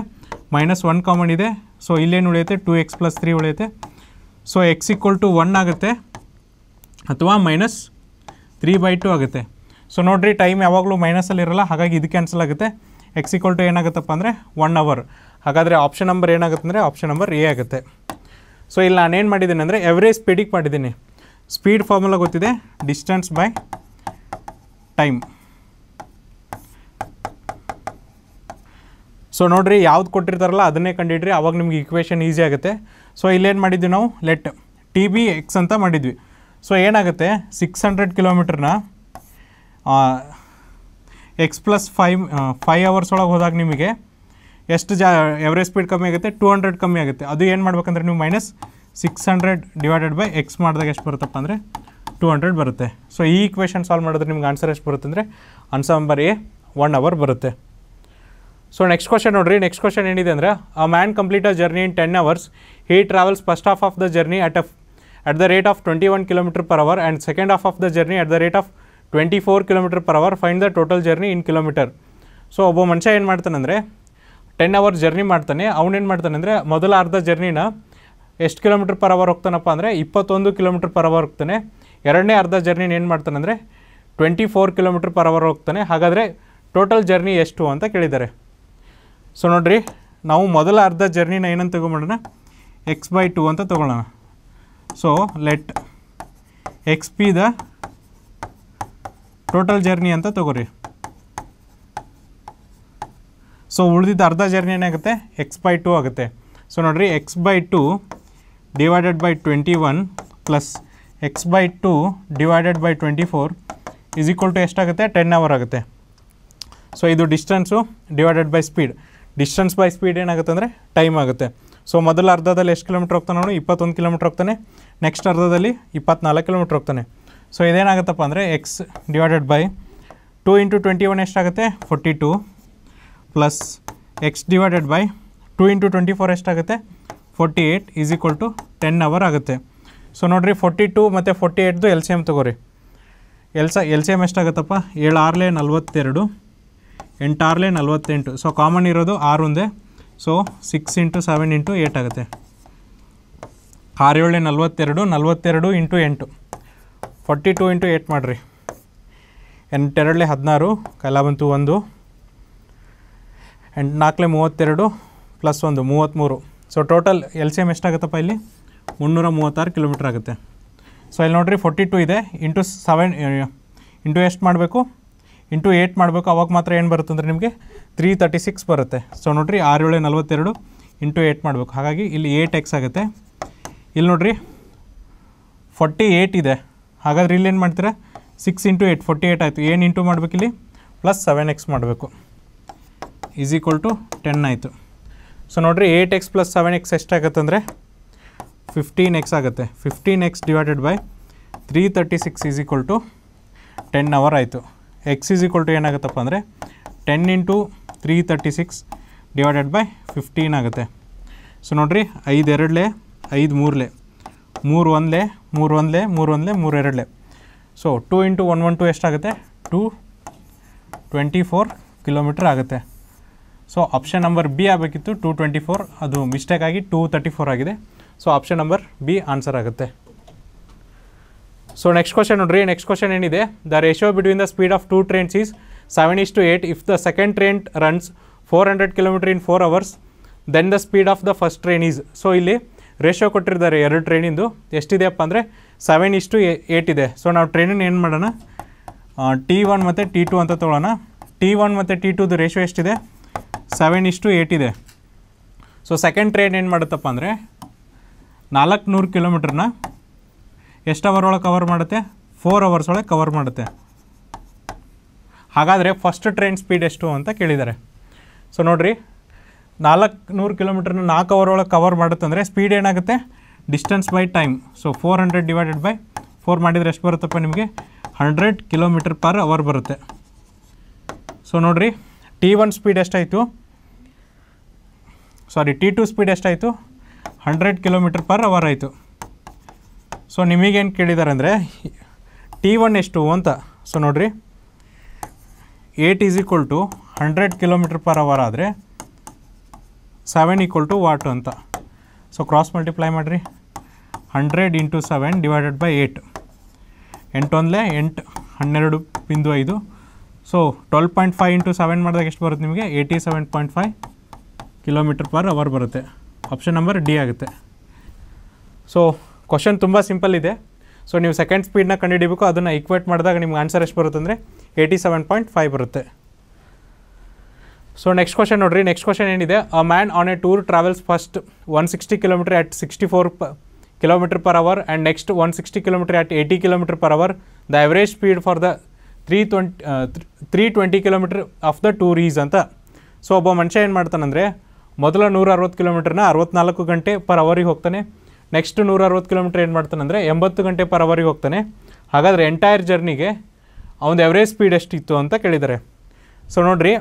ಮೈನಸ್ ಒನ್ ಕಾಮನ್ ಇದೆ ಸೊ ಇಲ್ಲೇನು ಉಳಿಯುತ್ತೆ ಟು ಎಕ್ಸ್ ಪ್ಲಸ್ ತ್ರೀ ಉಳಿಯುತ್ತೆ so X equal to one ಆಗುತ್ತೆ ಅಥವಾ ಮೈನಸ್ ತ್ರೀ ಬೈ ಟು ಆಗುತ್ತೆ ಸೊ ನೋಡಿರಿ ಟೈಮ್ ಯಾವಾಗಲೂ ಮೈನಸಲ್ಲಿ ಇರೋಲ್ಲ ಹಾಗಾಗಿ ಇದು ಕ್ಯಾನ್ಸಲ್ ಆಗುತ್ತೆ ಎಕ್ಸ್ ಈಕ್ವಲ್ ಟು ಏನಾಗುತ್ತಪ್ಪ ಅಂದರೆ ಒನ್ ಅವರ್ ಹಾಗಾದರೆ ಆಪ್ಷನ್ ನಂಬರ್ ಏನಾಗುತ್ತೆ ಅಂದರೆ ಆಪ್ಷನ್ ನಂಬರ್ ಎ ಆಗುತ್ತೆ ಸೊ ಇಲ್ಲಿ ನಾನೇನು ಮಾಡಿದ್ದೀನಿ ಅಂದರೆ ಎವ್ರೇಜ್ ಸ್ಪೀಡಿಗೆ ಮಾಡಿದ್ದೀನಿ ಸ್ಪೀಡ್ ಫಾರ್ಮುಲಾ ಗೊತ್ತಿದೆ ಡಿಸ್ಟೆನ್ಸ್ ಬೈ ಟೈಮ್ ಸೊ ನೋಡಿರಿ ಯಾವ್ದು ಕೊಟ್ಟಿರ್ತಾರಲ್ಲ ಅದನ್ನೇ ಕಂಡಿಡ್ರಿ ಅವಾಗ ನಿಮ್ಗೆ ಇಕ್ವೇಷನ್ ಈಸಿ ಆಗುತ್ತೆ ಸೊ ಇಲ್ಲೇನು ಮಾಡಿದ್ವಿ ನಾವು ಲೆಟ್ ಟಿ ಬಿ ಎಕ್ಸ್ ಅಂತ ಮಾಡಿದ್ವಿ ಸೊ ಏನಾಗುತ್ತೆ ಸಿಕ್ಸ್ ಹಂಡ್ರೆಡ್ ಕಿಲೋಮೀಟ್ರನ್ನ x plus five five hours ಒಳಗೆ ಹೋದಾಗ ನಿಮಗೆ ಎಷ್ಟು ಜಾ ಎವರೇಜ್ ಸ್ಪೀಡ್ ಕಮ್ಮಿ ಆಗುತ್ತೆ ಟೂ ಹಂಡ್ರೆಡ್ ಕಮ್ಮಿ ಆಗುತ್ತೆ ಅದು ಏನು ಮಾಡ್ಬೇಕಂದ್ರೆ ನೀವು minus six hundred divided by x ಮಾಡಿದಾಗ ಎಷ್ಟು ಬರುತ್ತಪ್ಪ ಅಂದರೆ ಟೂ ಹಂಡ್ರೆಡ್ ಬರುತ್ತೆ ಸೊ ಈ ಈಕ್ವೇಷನ್ ಸಾಲ್ವ್ ಮಾಡಿದ್ರೆ ನಿಮ್ಗೆ ಆನ್ಸರ್ ಎಷ್ಟು ಬರುತ್ತೆ ಅಂದರೆ answer number A one hour ಬರುತ್ತೆ ಸೊ ನೆಕ್ಸ್ಟ್ ಕ್ವಶನ್ ನೋಡಿರಿ ನೆಕ್ಸ್ಟ್ ಕ್ವಶನ್ ಏನಿದೆ ಅಂದರೆ a man complete a journey in ten hours he travels first half of the journey at of at the rate of twenty one kilometre per hour and second half of the journey at the rate of twenty four kilometre per hour find the total journey in kilometre so ಒಬ್ಬ ಮನುಷ್ಯ ಏನು ಮಾಡ್ತಾನೆ ಅಂದರೆ ಟೆನ್ ಅವರ್ ಜರ್ನಿ ಮಾಡ್ತಾನೆ ಅವನೇನು ಮಾಡ್ತಾನೆ ಅಂದರೆ ಮೊದಲ ಅರ್ಧ ಜರ್ನಿನ ಎಷ್ಟು ಕಿಲೋಮೀಟ್ರ್ ಪರ್ ಅವರ್ ಹೋಗ್ತಾನಪ್ಪ ಅಂದರೆ ಇಪ್ಪತ್ತೊಂದು ಕಿಲೋಮೀಟ್ರ್ ಪರ್ ಅವರ್ ಹೋಗ್ತಾನೆ ಎರಡನೇ ಅರ್ಧ ಜರ್ನಿನ ಏನು ಮಾಡ್ತಾನೆ ಅಂದರೆ twenty four kilometre per hour ಹೋಗ್ತಾನೆ ಹಾಗಾದರೆ ಟೋಟಲ್ ಜರ್ನಿ ಎಷ್ಟು ಅಂತ ಕೇಳಿದ್ದಾರೆ ಸೊ ನೋಡಿರಿ ನಾವು ಮೊದಲ ಅರ್ಧ ಜರ್ನಿನ ಏನಂತ ತೊಗೊಂಬಿಡೋಣ ಎಕ್ಸ್ ಬೈ ಟು ಅಂತ ತೊಗೊಳ್ಳೋಣ so let x be the total journey ಅಂತ ತೊಗೊರಿ ಸೊ ಉಳಿದಿದ್ದ ಅರ್ಧ ಜರ್ನಿ ಏನಾಗುತ್ತೆ ಎಕ್ಸ್ ಬೈ ಟು ಆಗುತ್ತೆ ಸೊ ನೋಡಿರಿ x by two divided by 21 plus x by 2 divided by 24 is equal to ಎಷ್ಟಾಗುತ್ತೆ ಟೆನ್ ಅವರ್ ಆಗುತ್ತೆ ಸೊ ಇದು distance divided by speed distance by speed ಏನಾಗುತ್ತೆ ಅಂದರೆ ಟೈಮ್ ಆಗುತ್ತೆ ಸೊ ಮೊದಲು ಅರ್ಧದಲ್ಲಿ ಎಷ್ಟು ಕಿಲೋಮೀಟ್ರ್ ಹೋಗ್ತಾನೆ ನೋಡು ಇಪ್ಪತ್ತೊಂದು ಕಿಲೋಮೀಟ್ರ್ ಹೋಗ್ತಾನೆ ನೆಕ್ಸ್ಟ್ ಅರ್ಧದಲ್ಲಿ ಇಪ್ಪತ್ನಾಲ್ಕು ಕಿಲೋಮೀಟ್ರ್ ಹೋಗ್ತಾನೆ ಸೊ ಇದೇನಾಗುತ್ತಪ್ಪ ಅಂದರೆ X divided by two into twenty one ಎಷ್ಟಾಗುತ್ತೆ forty two plus x divided by two into twenty four ಎಷ್ಟಾಗುತ್ತೆ forty eight is equal to ten hour ಆಗುತ್ತೆ ಸೊ ನೋಡಿರಿ ಫೋರ್ಟಿ ಟು ಮತ್ತು ಫೋರ್ಟಿ ಏಯ್ಟ್ದು ಎಲ್ ಸಿ ಎಮ್ ತೊಗೋರಿ ಸ ಎಲ್ ಸಿ ಎಮ್ ಎಷ್ಟಾಗುತ್ತಪ್ಪ ಏಳು ಆರ್ಲೆ ನಲ್ವತ್ತೆರಡು ಎಂಟಾರ್ಲೆ ನಲ್ವತ್ತೆಂಟು ಸೊ ಕಾಮನ್ ಇರೋದು ಆರು ಒಂದೇ so six into seven into eight ಆಗುತ್ತೆ ಆರೇಳೆ ನಲ್ವತ್ತೆರಡು ನಲ್ವತ್ತೆರಡು ಇಂಟು ಎಂಟು ಫೋರ್ಟಿ ಟು ಇಂಟು ಏಟ್ ಮಾಡಿರಿ ಎಂಟೆರಡಲೆ ಹದಿನಾರು ಕೈಲ ಬಂತು ಒಂದು ಎಂಟು ನಾಲ್ಕಲೆ ಮೂವತ್ತೆರಡು ಪ್ಲಸ್ ಒಂದು ಮೂವತ್ತ್ಮೂರು so total L C M ಎಷ್ಟಾಗುತ್ತಪ್ಪ ಇಲ್ಲಿ ಮುನ್ನೂರ ಮೂವತ್ತಾರು ಕಿಲೋಮೀಟ್ರ್ ಆಗುತ್ತೆ ಸೊ ಇಲ್ಲಿ ನೋಡಿರಿ ಫೋರ್ಟಿ ಟು ಇದೆ ಇಂಟು ಸೆವೆನ್ ಇಂಟು ಎಷ್ಟು ಮಾಡಬೇಕು ಇಂಟು ಏಯ್ಟ್ ಮಾಡಬೇಕು ಅವಾಗ ಮಾತ್ರ ಏನು ಬರುತ್ತೆ ಅಂದರೆ ನಿಮಗೆ ತ್ರೀ ತರ್ಟಿ ಸಿಕ್ಸ್ ಬರುತ್ತೆ ಸೊ ನೋಡಿರಿ ಆರು ಏಳು ನಲ್ವತ್ತೆರಡು ಇಂಟು ಏಯ್ಟ್ ಮಾಡಬೇಕು ಹಾಗಾಗಿ ಇಲ್ಲಿ ಏಯ್ಟ್ ಎಕ್ಸ್ ಆಗುತ್ತೆ ಇಲ್ಲಿ ನೋಡಿರಿ ಫೋರ್ಟಿ ಏಯ್ಟ್ ಇದೆ ಹಾಗಾದ್ರೆ ಇಲ್ಲಿ ಏನು ಮಾಡ್ತೀರಾ six into eight forty eight ಆಯಿತು ಏನು ಇಂಟು ಮಾಡಬೇಕಿಲ್ಲಿ ಪ್ಲಸ್ ಸೆವೆನ್ ಎಕ್ಸ್ ಮಾಡಬೇಕು ಈಸ್ ಈಕ್ವಲ್ ಟು ಟೆನ್ ಆಯಿತು ಸೊ ನೋಡಿರಿ eight x plus seven x ಅಂದರೆ ಫಿಫ್ಟೀನ್ ಎಕ್ಸ್ ಆಗುತ್ತೆ fifteen x divided by three thirty six is equal to ten hour ಆಯಿತು ಎಕ್ಸ್ ಈಸ್ ಈಕ್ವಲ್ ಟು ಏನಾಗುತ್ತಪ್ಪ ಅಂದರೆ ten into three thirty six divided by fifteen ಆಗುತ್ತೆ ಸೊ ನೋಡಿರಿ ಐದು ಎರಡಲೆ ಐದು ಮೂರಲೆ ಮೂರು ಒಂದಲೆ ಮೂರು ಒಂದಲೆ ಮೂರು ಒಂದಲೆ ಮೂರು ಎರಡಲೆ so two into one one two ಎಷ್ಟಾಗುತ್ತೆ ಟೂ ಟ್ವೆಂಟಿ ಫೋರ್ ಕಿಲೋಮೀಟ್ರ್ ಆಗುತ್ತೆ ಸೊ ಆಪ್ಷನ್ ನಂಬರ್ ಬಿ ಆಗಬೇಕಿತ್ತು ಟೂ ಟ್ವೆಂಟಿ ಫೋರ್ ಅದು ಮಿಸ್ಟೇಕ್ ಆಗಿ ಟೂ ತರ್ಟಿ ಫೋರ್ ಆಗಿದೆ so option number B answer ಆಗುತ್ತೆ ಸೊ ನೆಕ್ಸ್ಟ್ ಕ್ವಶನ್ ನೋಡ್ರಿ ನೆಕ್ಸ್ಟ್ ಕ್ವಶನ್ ಏನಿದೆ the ratio between the speed of two trains is seven is to eight if the second train runs four hundred kilometre in four hours then the speed of the first train is so ಇಲ್ಲಿ ರೇಷೋ ಕೊಟ್ಟಿರ್ತಾರೆ ಎರಡು ಟ್ರೈನಿಂದು ಎಷ್ಟಿದೆಯಪ್ಪ ಅಂದರೆ ಸೆವೆನ್ ಇಷ್ಟು ಏಯ್ಟ್ ಇದೆ ಸೊ ನಾವು ಟ್ರೈನನ್ನು ಏನು ಮಾಡೋಣ ಟಿ ಒನ್ ಮತ್ತು ಟಿ ಟು ಅಂತ ತೊಗೊಳ್ಳೋಣ ಟಿ ಒನ್ ಮತ್ತು ಟಿ ಟೂದು ರೇಷೋ ಎಷ್ಟಿದೆ ಸೆವೆನ್ ಇಷ್ಟು ಏಯ್ಟ್ ಇದೆ ಸೊ ಸೆಕೆಂಡ್ ಟ್ರೈನ್ ಏನು ಮಾಡುತ್ತಪ್ಪ ಅಂದರೆ ನೂರು ಕಿಲೋಮೀಟ್ರನ್ನ ಎಷ್ಟು ಅವರ್ ಒಳಗೆ ಕವರ್ ಮಾಡುತ್ತೆ ಫೋರ್ ಅವರ್ಸ್ ಒಳಗೆ ಕವರ್ ಮಾಡುತ್ತೆ ಹಾಗಾದರೆ ಫಸ್ಟ್ ಟ್ರೈನ್ ಸ್ಪೀಡ್ ಎಷ್ಟು ಅಂತ ಕೇಳಿದ್ದಾರೆ ಸೊ ನೋಡಿರಿ ನಾಲ್ಕು ನೂರು ಕಿಲೋಮೀಟ್ರನ್ನ ನಾಲ್ಕು ಅವರ್ ಒಳಗೆ ಕವರ್ ಅಂದರೆ ಸ್ಪೀಡ್ ಏನಾಗುತ್ತೆ distance by time so four hundred divided by four ಮಾಡಿದರೆ ಎಷ್ಟು ಬರುತ್ತಪ್ಪ ನಿಮಗೆ ಹಂಡ್ರೆಡ್ ಕಿಲೋಮೀಟ್ರ್ ಪರ್ ಅವರ್ ಬರುತ್ತೆ ಸೊ ನೋಡಿರಿ ಟಿ ಒನ್ ಸ್ಪೀಡ್ ಎಷ್ಟಾಯಿತು ಸಾರಿ ಟಿ ಟು ಸ್ಪೀಡ್ ಎಷ್ಟಾಯಿತು ಹಂಡ್ರೆಡ್ ಕಿಲೋಮೀಟ್ರ್ ಪರ್ ಅವರ್ ಆಯಿತು ಸೊ ನಿಮಗೇನು ಕೇಳಿದ್ದಾರೆ ಅಂದರೆ ಟಿ ಒನ್ ಎಷ್ಟು ಅಂತ ಸೊ ನೋಡಿರಿ eight is equal to hundred kilometre per hour ಆದರೆ ಸೆವೆನ್ ಈಕ್ವಲ್ ಟು ವಾಟ್ ಅಂತ ಸೊ ಕ್ರಾಸ್ ಮಲ್ಟಿಪ್ಲೈ ಮಾಡಿರಿ hundred into seven divided by eight ಎಂಟು ಒಂದಲೇ ಎಂಟು ಹನ್ನೆರಡು ಬಿಂದು ಐದು so twelve point five into seven ಮಾಡಿದಾಗ ಎಷ್ಟು ಬರುತ್ತೆ ನಿಮಗೆ eighty seven point five kilometre per hour ಬರುತ್ತೆ ಆಪ್ಷನ್ ನಂಬರ್ ಡಿ ಆಗುತ್ತೆ ಸೊ ಕ್ವಶನ್ ತುಂಬ ಸಿಂಪಲ್ ಇದೆ ಸೊ ನೀವು ಸೆಕೆಂಡ್ ಸ್ಪೀಡ್ನ ಕಂಡುಹಿಡಿಬೇಕು ಅದನ್ನು ಇಕ್ವೇಟ್ ಮಾಡಿದಾಗ ನಿಮ್ಗೆ ಆನ್ಸರ್ ಎಷ್ಟು ಬರುತ್ತೆ ಅಂದರೆ ಏಯ್ಟಿ ಸೆವೆನ್ ಪಾಯಿಂಟ್ ಫೈವ್ ಬರುತ್ತೆ ಸೊ ನೆಕ್ಸ್ಟ್ ಕ್ವಶನ್ ನೋಡಿರಿ ನೆಕ್ಸ್ಟ್ ಕ್ವಶನ್ ಏನಿದೆ a man on a tour travels first one sixty kilometre at sixty four ಪ kilometre per hour and next one sixty kilometre at eighty kilometre per hour the average speed for the three twenty three twenty kilometre of the tour is ಅಂತ ಸೊ ಒಬ್ಬ ಮನುಷ್ಯ ಏನು ಮಾಡ್ತಾನಂದರೆ ಮೊದಲ ನೂರ ಅರವತ್ತು ಕಿಲೋಮೀಟ್ರನ್ನ ಅರವತ್ನಾಲ್ಕು ಗಂಟೆ ಪರ್ ಅವರಿಗೆ ಹೋಗ್ತಾನೆ ನೆಕ್ಸ್ಟ್ ನೂರ ಅರವತ್ತು ಕಿಲೋಮೀಟ್ರ್ ಏನು ಮಾಡ್ತಾನಂದರೆ ಎಂಬತ್ತು ಗಂಟೆ ಪರ್ ಅವರಿಗೆ ಹೋಗ್ತಾನೆ ಹಾಗಾದರೆ ಎಂಟೈರ್ ಜರ್ನಿಗೆ ಅವನ ಎವರೇಜ್ ಸ್ಪೀಡ್ ಎಷ್ಟಿತ್ತು ಅಂತ ಕೇಳಿದ್ದಾರೆ ಸೊ ನೋಡಿರಿ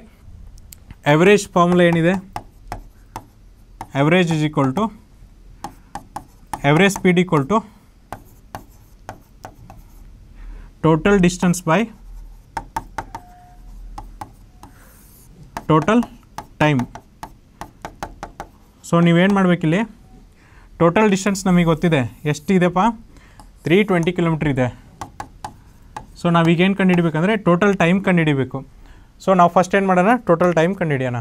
ಎವರೇಜ್ ಫಾರ್ಮುಲಾ ಏನಿದೆ average is equal to average speed equal to total distance by total time so ನೀವೇನು ಮಾಡಬೇಕಿಲ್ಲಿ ಟೋಟಲ್ ಡಿಸ್ಟೆನ್ಸ್ ನಮಗೆ ಗೊತ್ತಿದೆ ಎಷ್ಟಿದೆಪ್ಪ ತ್ರೀ ಟ್ವೆಂಟಿ ಕಿಲೋಮೀಟ್ರ್ ಇದೆ ಸೊ ನಾವೀಗೇನು ಕಂಡುಹಿಡಬೇಕಂದ್ರೆ ಟೋಟಲ್ ಟೈಮ್ ಕಂಡುಹಿಡಿಬೇಕು ಸೊ ನಾವು ಫಸ್ಟ್ ಏನು ಮಾಡೋಣ ಟೋಟಲ್ ಟೈಮ್ ಕಂಡುಹಿಡಿಯೋಣ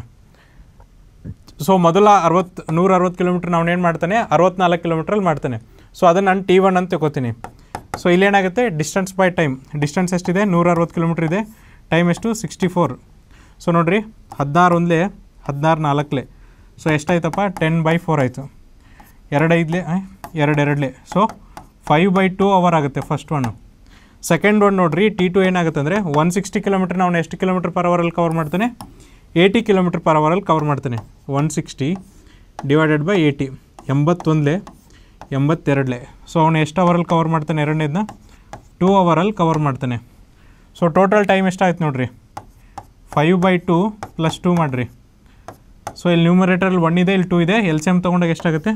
ಸೊ ಮೊದಲ ಅರವತ್ತು ನೂರ ಅರವತ್ತು ಕಿಲೋಮೀಟ್ರ್ ನಾನು ಏನು ಮಾಡ್ತಾನೆ ಅರವತ್ನಾಲ್ಕು ಕಿಲೋಮೀಟ್ರಲ್ಲಿ ಮಾಡ್ತಾನೆ ಸೊ ಅದನ್ನು ನಾನು ಟಿ ಒನ್ ಅಂತ ತಗೋತೀನಿ ಸೊ ಇಲ್ಲೇನಾಗುತ್ತೆ ಡಿಸ್ಟೆನ್ಸ್ ಬೈ ಟೈಮ್ ಡಿಸ್ಟೆನ್ಸ್ ಎಷ್ಟಿದೆ ನೂರ ಅರವತ್ತು ಕಿಲೋಮೀಟ್ರ್ ಇದೆ ಟೈಮ್ ಎಷ್ಟು ಸಿಕ್ಸ್ಟಿ ಫೋರ್ ಸೊ ನೋಡಿರಿ ಹದಿನಾರು ಒಂದ್ಲೆ ಹದಿನಾರು ನಾಲ್ಕಲೆ ಸೊ ಎಷ್ಟಾಯ್ತಪ್ಪ ಟೆನ್ ಬೈ ಫೋರ್ ಆಯಿತು ಎರಡೈದ್ಲೆ ಎರಡೆರಡಲೆ so five by two hour ಆಗುತ್ತೆ ಫಸ್ಟ್ ಒನ್ ಸೆಕೆಂಡ್ ಒನ್ ನೋಡಿರಿ ಟಿ ಟು ಏನಾಗುತ್ತೆ ಅಂದರೆ ಒನ್ ಸಿಕ್ಸ್ಟಿ ಕಿಲೋಮೀಟ್ರ್ನ ನಾವು ಎಷ್ಟು ಕಿಲೋಮೀಟ್ರ್ ಪರ್ ಅವರಲ್ಲಿ ಕವರ್ ಮಾಡ್ತಾನೆ ಏಯ್ಟಿ ಕಿಲೋಮೀಟ್ರ್ ಪರ್ ಅವರಲ್ಲಿ ಕವರ್ ಮಾಡ್ತಾನೆ one sixty divided by eighty ಎಂಬತ್ತೊಂದಲೆ ಎಂಬತ್ತೆರಡಲೆ ಸೊ ಅವನು ಎಷ್ಟು ಅವರಲ್ಲಿ ಕವರ್ ಮಾಡ್ತಾನೆ ಎರಡನೇದನ್ನ ಟೂ ಅವರಲ್ಲಿ ಕವರ್ ಮಾಡ್ತಾನೆ ಸೊ ಟೋಟಲ್ ಟೈಮ್ ಎಷ್ಟಾಯ್ತು ನೋಡಿರಿ five by two plus two ಮಾಡಿರಿ ಸೊ ಇಲ್ಲಿ ನ್ಯೂಮರೇಟರಲ್ಲಿ ಒನ್ ಇದೆ ಇಲ್ಲಿ ಟೂ ಇದೆ ಎಲ್ ಸಿ ಎಮ್ ತೊಗೊಂಡಾಗ ಎಷ್ಟಾಗುತ್ತೆ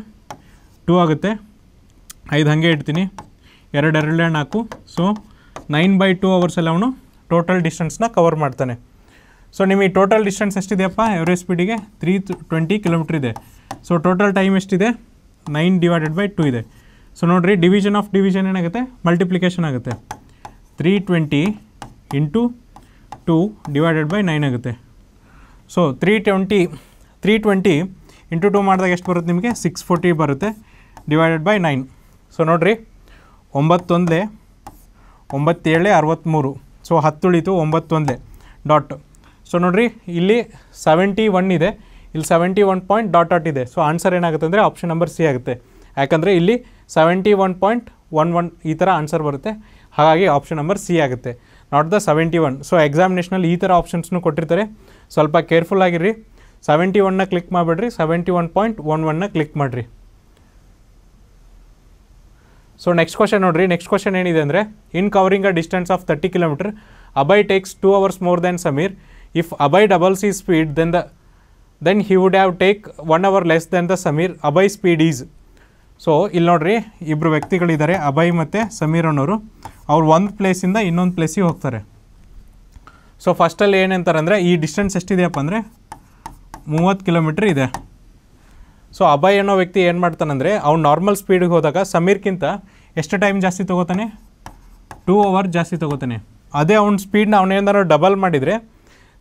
ಟೂ ಆಗುತ್ತೆ ಐದು ಹಾಗೆ ಇಡ್ತೀನಿ ಎರಡು ಎರಡು ನಾಲ್ಕು ಸೊ ನೈನ್ ಬೈ ಟೂ ಅವರ್ಸಲ್ಲಿ ಅವನು ಟೋಟಲ್ ಡಿಸ್ಟೆನ್ಸ್ನ ಕವರ್ ಮಾಡ್ತಾನೆ ಸೊ ನಿಮಗೆ ಟೋಟಲ್ ಡಿಸ್ಟೆನ್ಸ್ ಎಷ್ಟಿದೆಯಪ್ಪ ಎವರೇಜ್ ಸ್ಪೀಡಿಗೆ ತ್ರೀ ಟ್ವೆಂಟಿ ಕಿಲೋಮೀಟ್ರ್ ಇದೆ ಸೊ ಟೋಟಲ್ ಟೈಮ್ ಎಷ್ಟಿದೆ ನೈನ್ ಡಿವೈಡೆಡ್ ಬೈ ಟೂ ಇದೆ ಸೊ ನೋಡಿರಿ ಡಿವಿಷನ್ ಆಫ್ ಡಿವಿಷನ್ ಏನಾಗುತ್ತೆ ಮಲ್ಟಿಪ್ಲಿಕೇಶನ್ ಆಗುತ್ತೆ three twenty into two divided by nine ಆಗುತ್ತೆ so three twenty three twenty into two ಮಾಡಿದಾಗ ಎಷ್ಟು ಬರುತ್ತೆ ನಿಮಗೆ ಸಿಕ್ಸ್ ಫೋರ್ಟಿ ಬರುತ್ತೆ ಡಿವೈಡೆಡ್ ಬೈ ನೈನ್ ಸೊ ನೋಡಿರಿ ಒಂಬತ್ತೊಂದೇ ಒಂಬತ್ತೇಳೆ ಅರವತ್ತ್ಮೂರು ಸೊ ಹತ್ತುಳಿತು ಒಂಬತ್ತೊಂದೇ ಡಾಟ್ ಸೊ ನೋಡಿರಿ ಇಲ್ಲಿ ಸೆವೆಂಟಿ ಒನ್ ಇದೆ ಇಲ್ಲಿ seventy one point dot dot ಇದೆ ಸೊ ಆನ್ಸರ್ ಏನಾಗುತ್ತೆ ಅಂದರೆ ಆಪ್ಷನ್ ನಂಬರ್ ಸಿ ಆಗುತ್ತೆ ಯಾಕಂದರೆ ಇಲ್ಲಿ seventy one point one one ಈ ಥರ ಆನ್ಸರ್ ಬರುತ್ತೆ ಹಾಗಾಗಿ ಆಪ್ಷನ್ ನಂಬರ್ ಸಿ ಆಗುತ್ತೆ not the seventy one so ಎಕ್ಸಾಮಿನೇಷನಲ್ಲಿ ಈ ಥರ ಆಪ್ಷನ್ಸ್ನು ಕೊಟ್ಟಿರ್ತಾರೆ ಸ್ವಲ್ಪ ಕೇರ್ಫುಲ್ ಆಗಿರ್ರಿ ಸೆವೆಂಟಿ ಒನ್ನ ಕ್ಲಿಕ್ ಮಾಡಿಬಿಡ್ರಿ ಸೆವೆಂಟಿ ಒನ್ ಪಾಯಿಂಟ್ ಒನ್ ಒನ್ನ ಕ್ಲಿಕ್ ಮಾಡಿರಿ ಸೊ ನೆಕ್ಸ್ಟ್ ಕ್ವಶನ್ ನೋಡಿರಿ ನೆಕ್ಸ್ಟ್ ಕ್ವಶನ್ ಏನಿದೆ ಅಂದರೆ in covering a distance of thirty kilometre Abhay takes two hours more than Sameer if Abhay doubles his speed then the then he would have take one hour less than the Sameer Abhay speed is so ಇಲ್ಲಿ ನೋಡ್ರಿ ಇಬ್ಬರು ವ್ಯಕ್ತಿಗಳಿದ್ದಾರೆ ಅಭಯ್ ಮತ್ತು ಸಮೀರ್ ಅನ್ನೋರು ಅವ್ರು ಒಂದು ಪ್ಲೇಸಿಂದ ಇನ್ನೊಂದು ಪ್ಲೇಸಿಗೆ ಹೋಗ್ತಾರೆ ಸೊ ಫಸ್ಟಲ್ಲಿ ಏನಂತಾರೆ ಅಂದರೆ ಈ ಡಿಸ್ಟೆನ್ಸ್ ಎಷ್ಟಿದೆಯಪ್ಪ ಅಂದರೆ ಮೂವತ್ತು ಕಿಲೋಮೀಟ್ರ್ ಇದೆ ಸೊ ಅಭಯ್ ಅನ್ನೋ ವ್ಯಕ್ತಿ ಏನು ಮಾಡ್ತಾನಂದರೆ ಅವ್ನು ನಾರ್ಮಲ್ ಸ್ಪೀಡಿಗೆ ಹೋದಾಗ ಸಮೀರ್ಗಿಂತ ಎಷ್ಟು ಟೈಮ್ ಜಾಸ್ತಿ ತೊಗೋತಾನೆ ಟೂ ಅವರ್ ಜಾಸ್ತಿ ತೊಗೋತಾನೆ ಅದೇ ಅವ್ನ ಸ್ಪೀಡ್ನ ಅವನೇನಾರು ಡಬಲ್ ಮಾಡಿದರೆ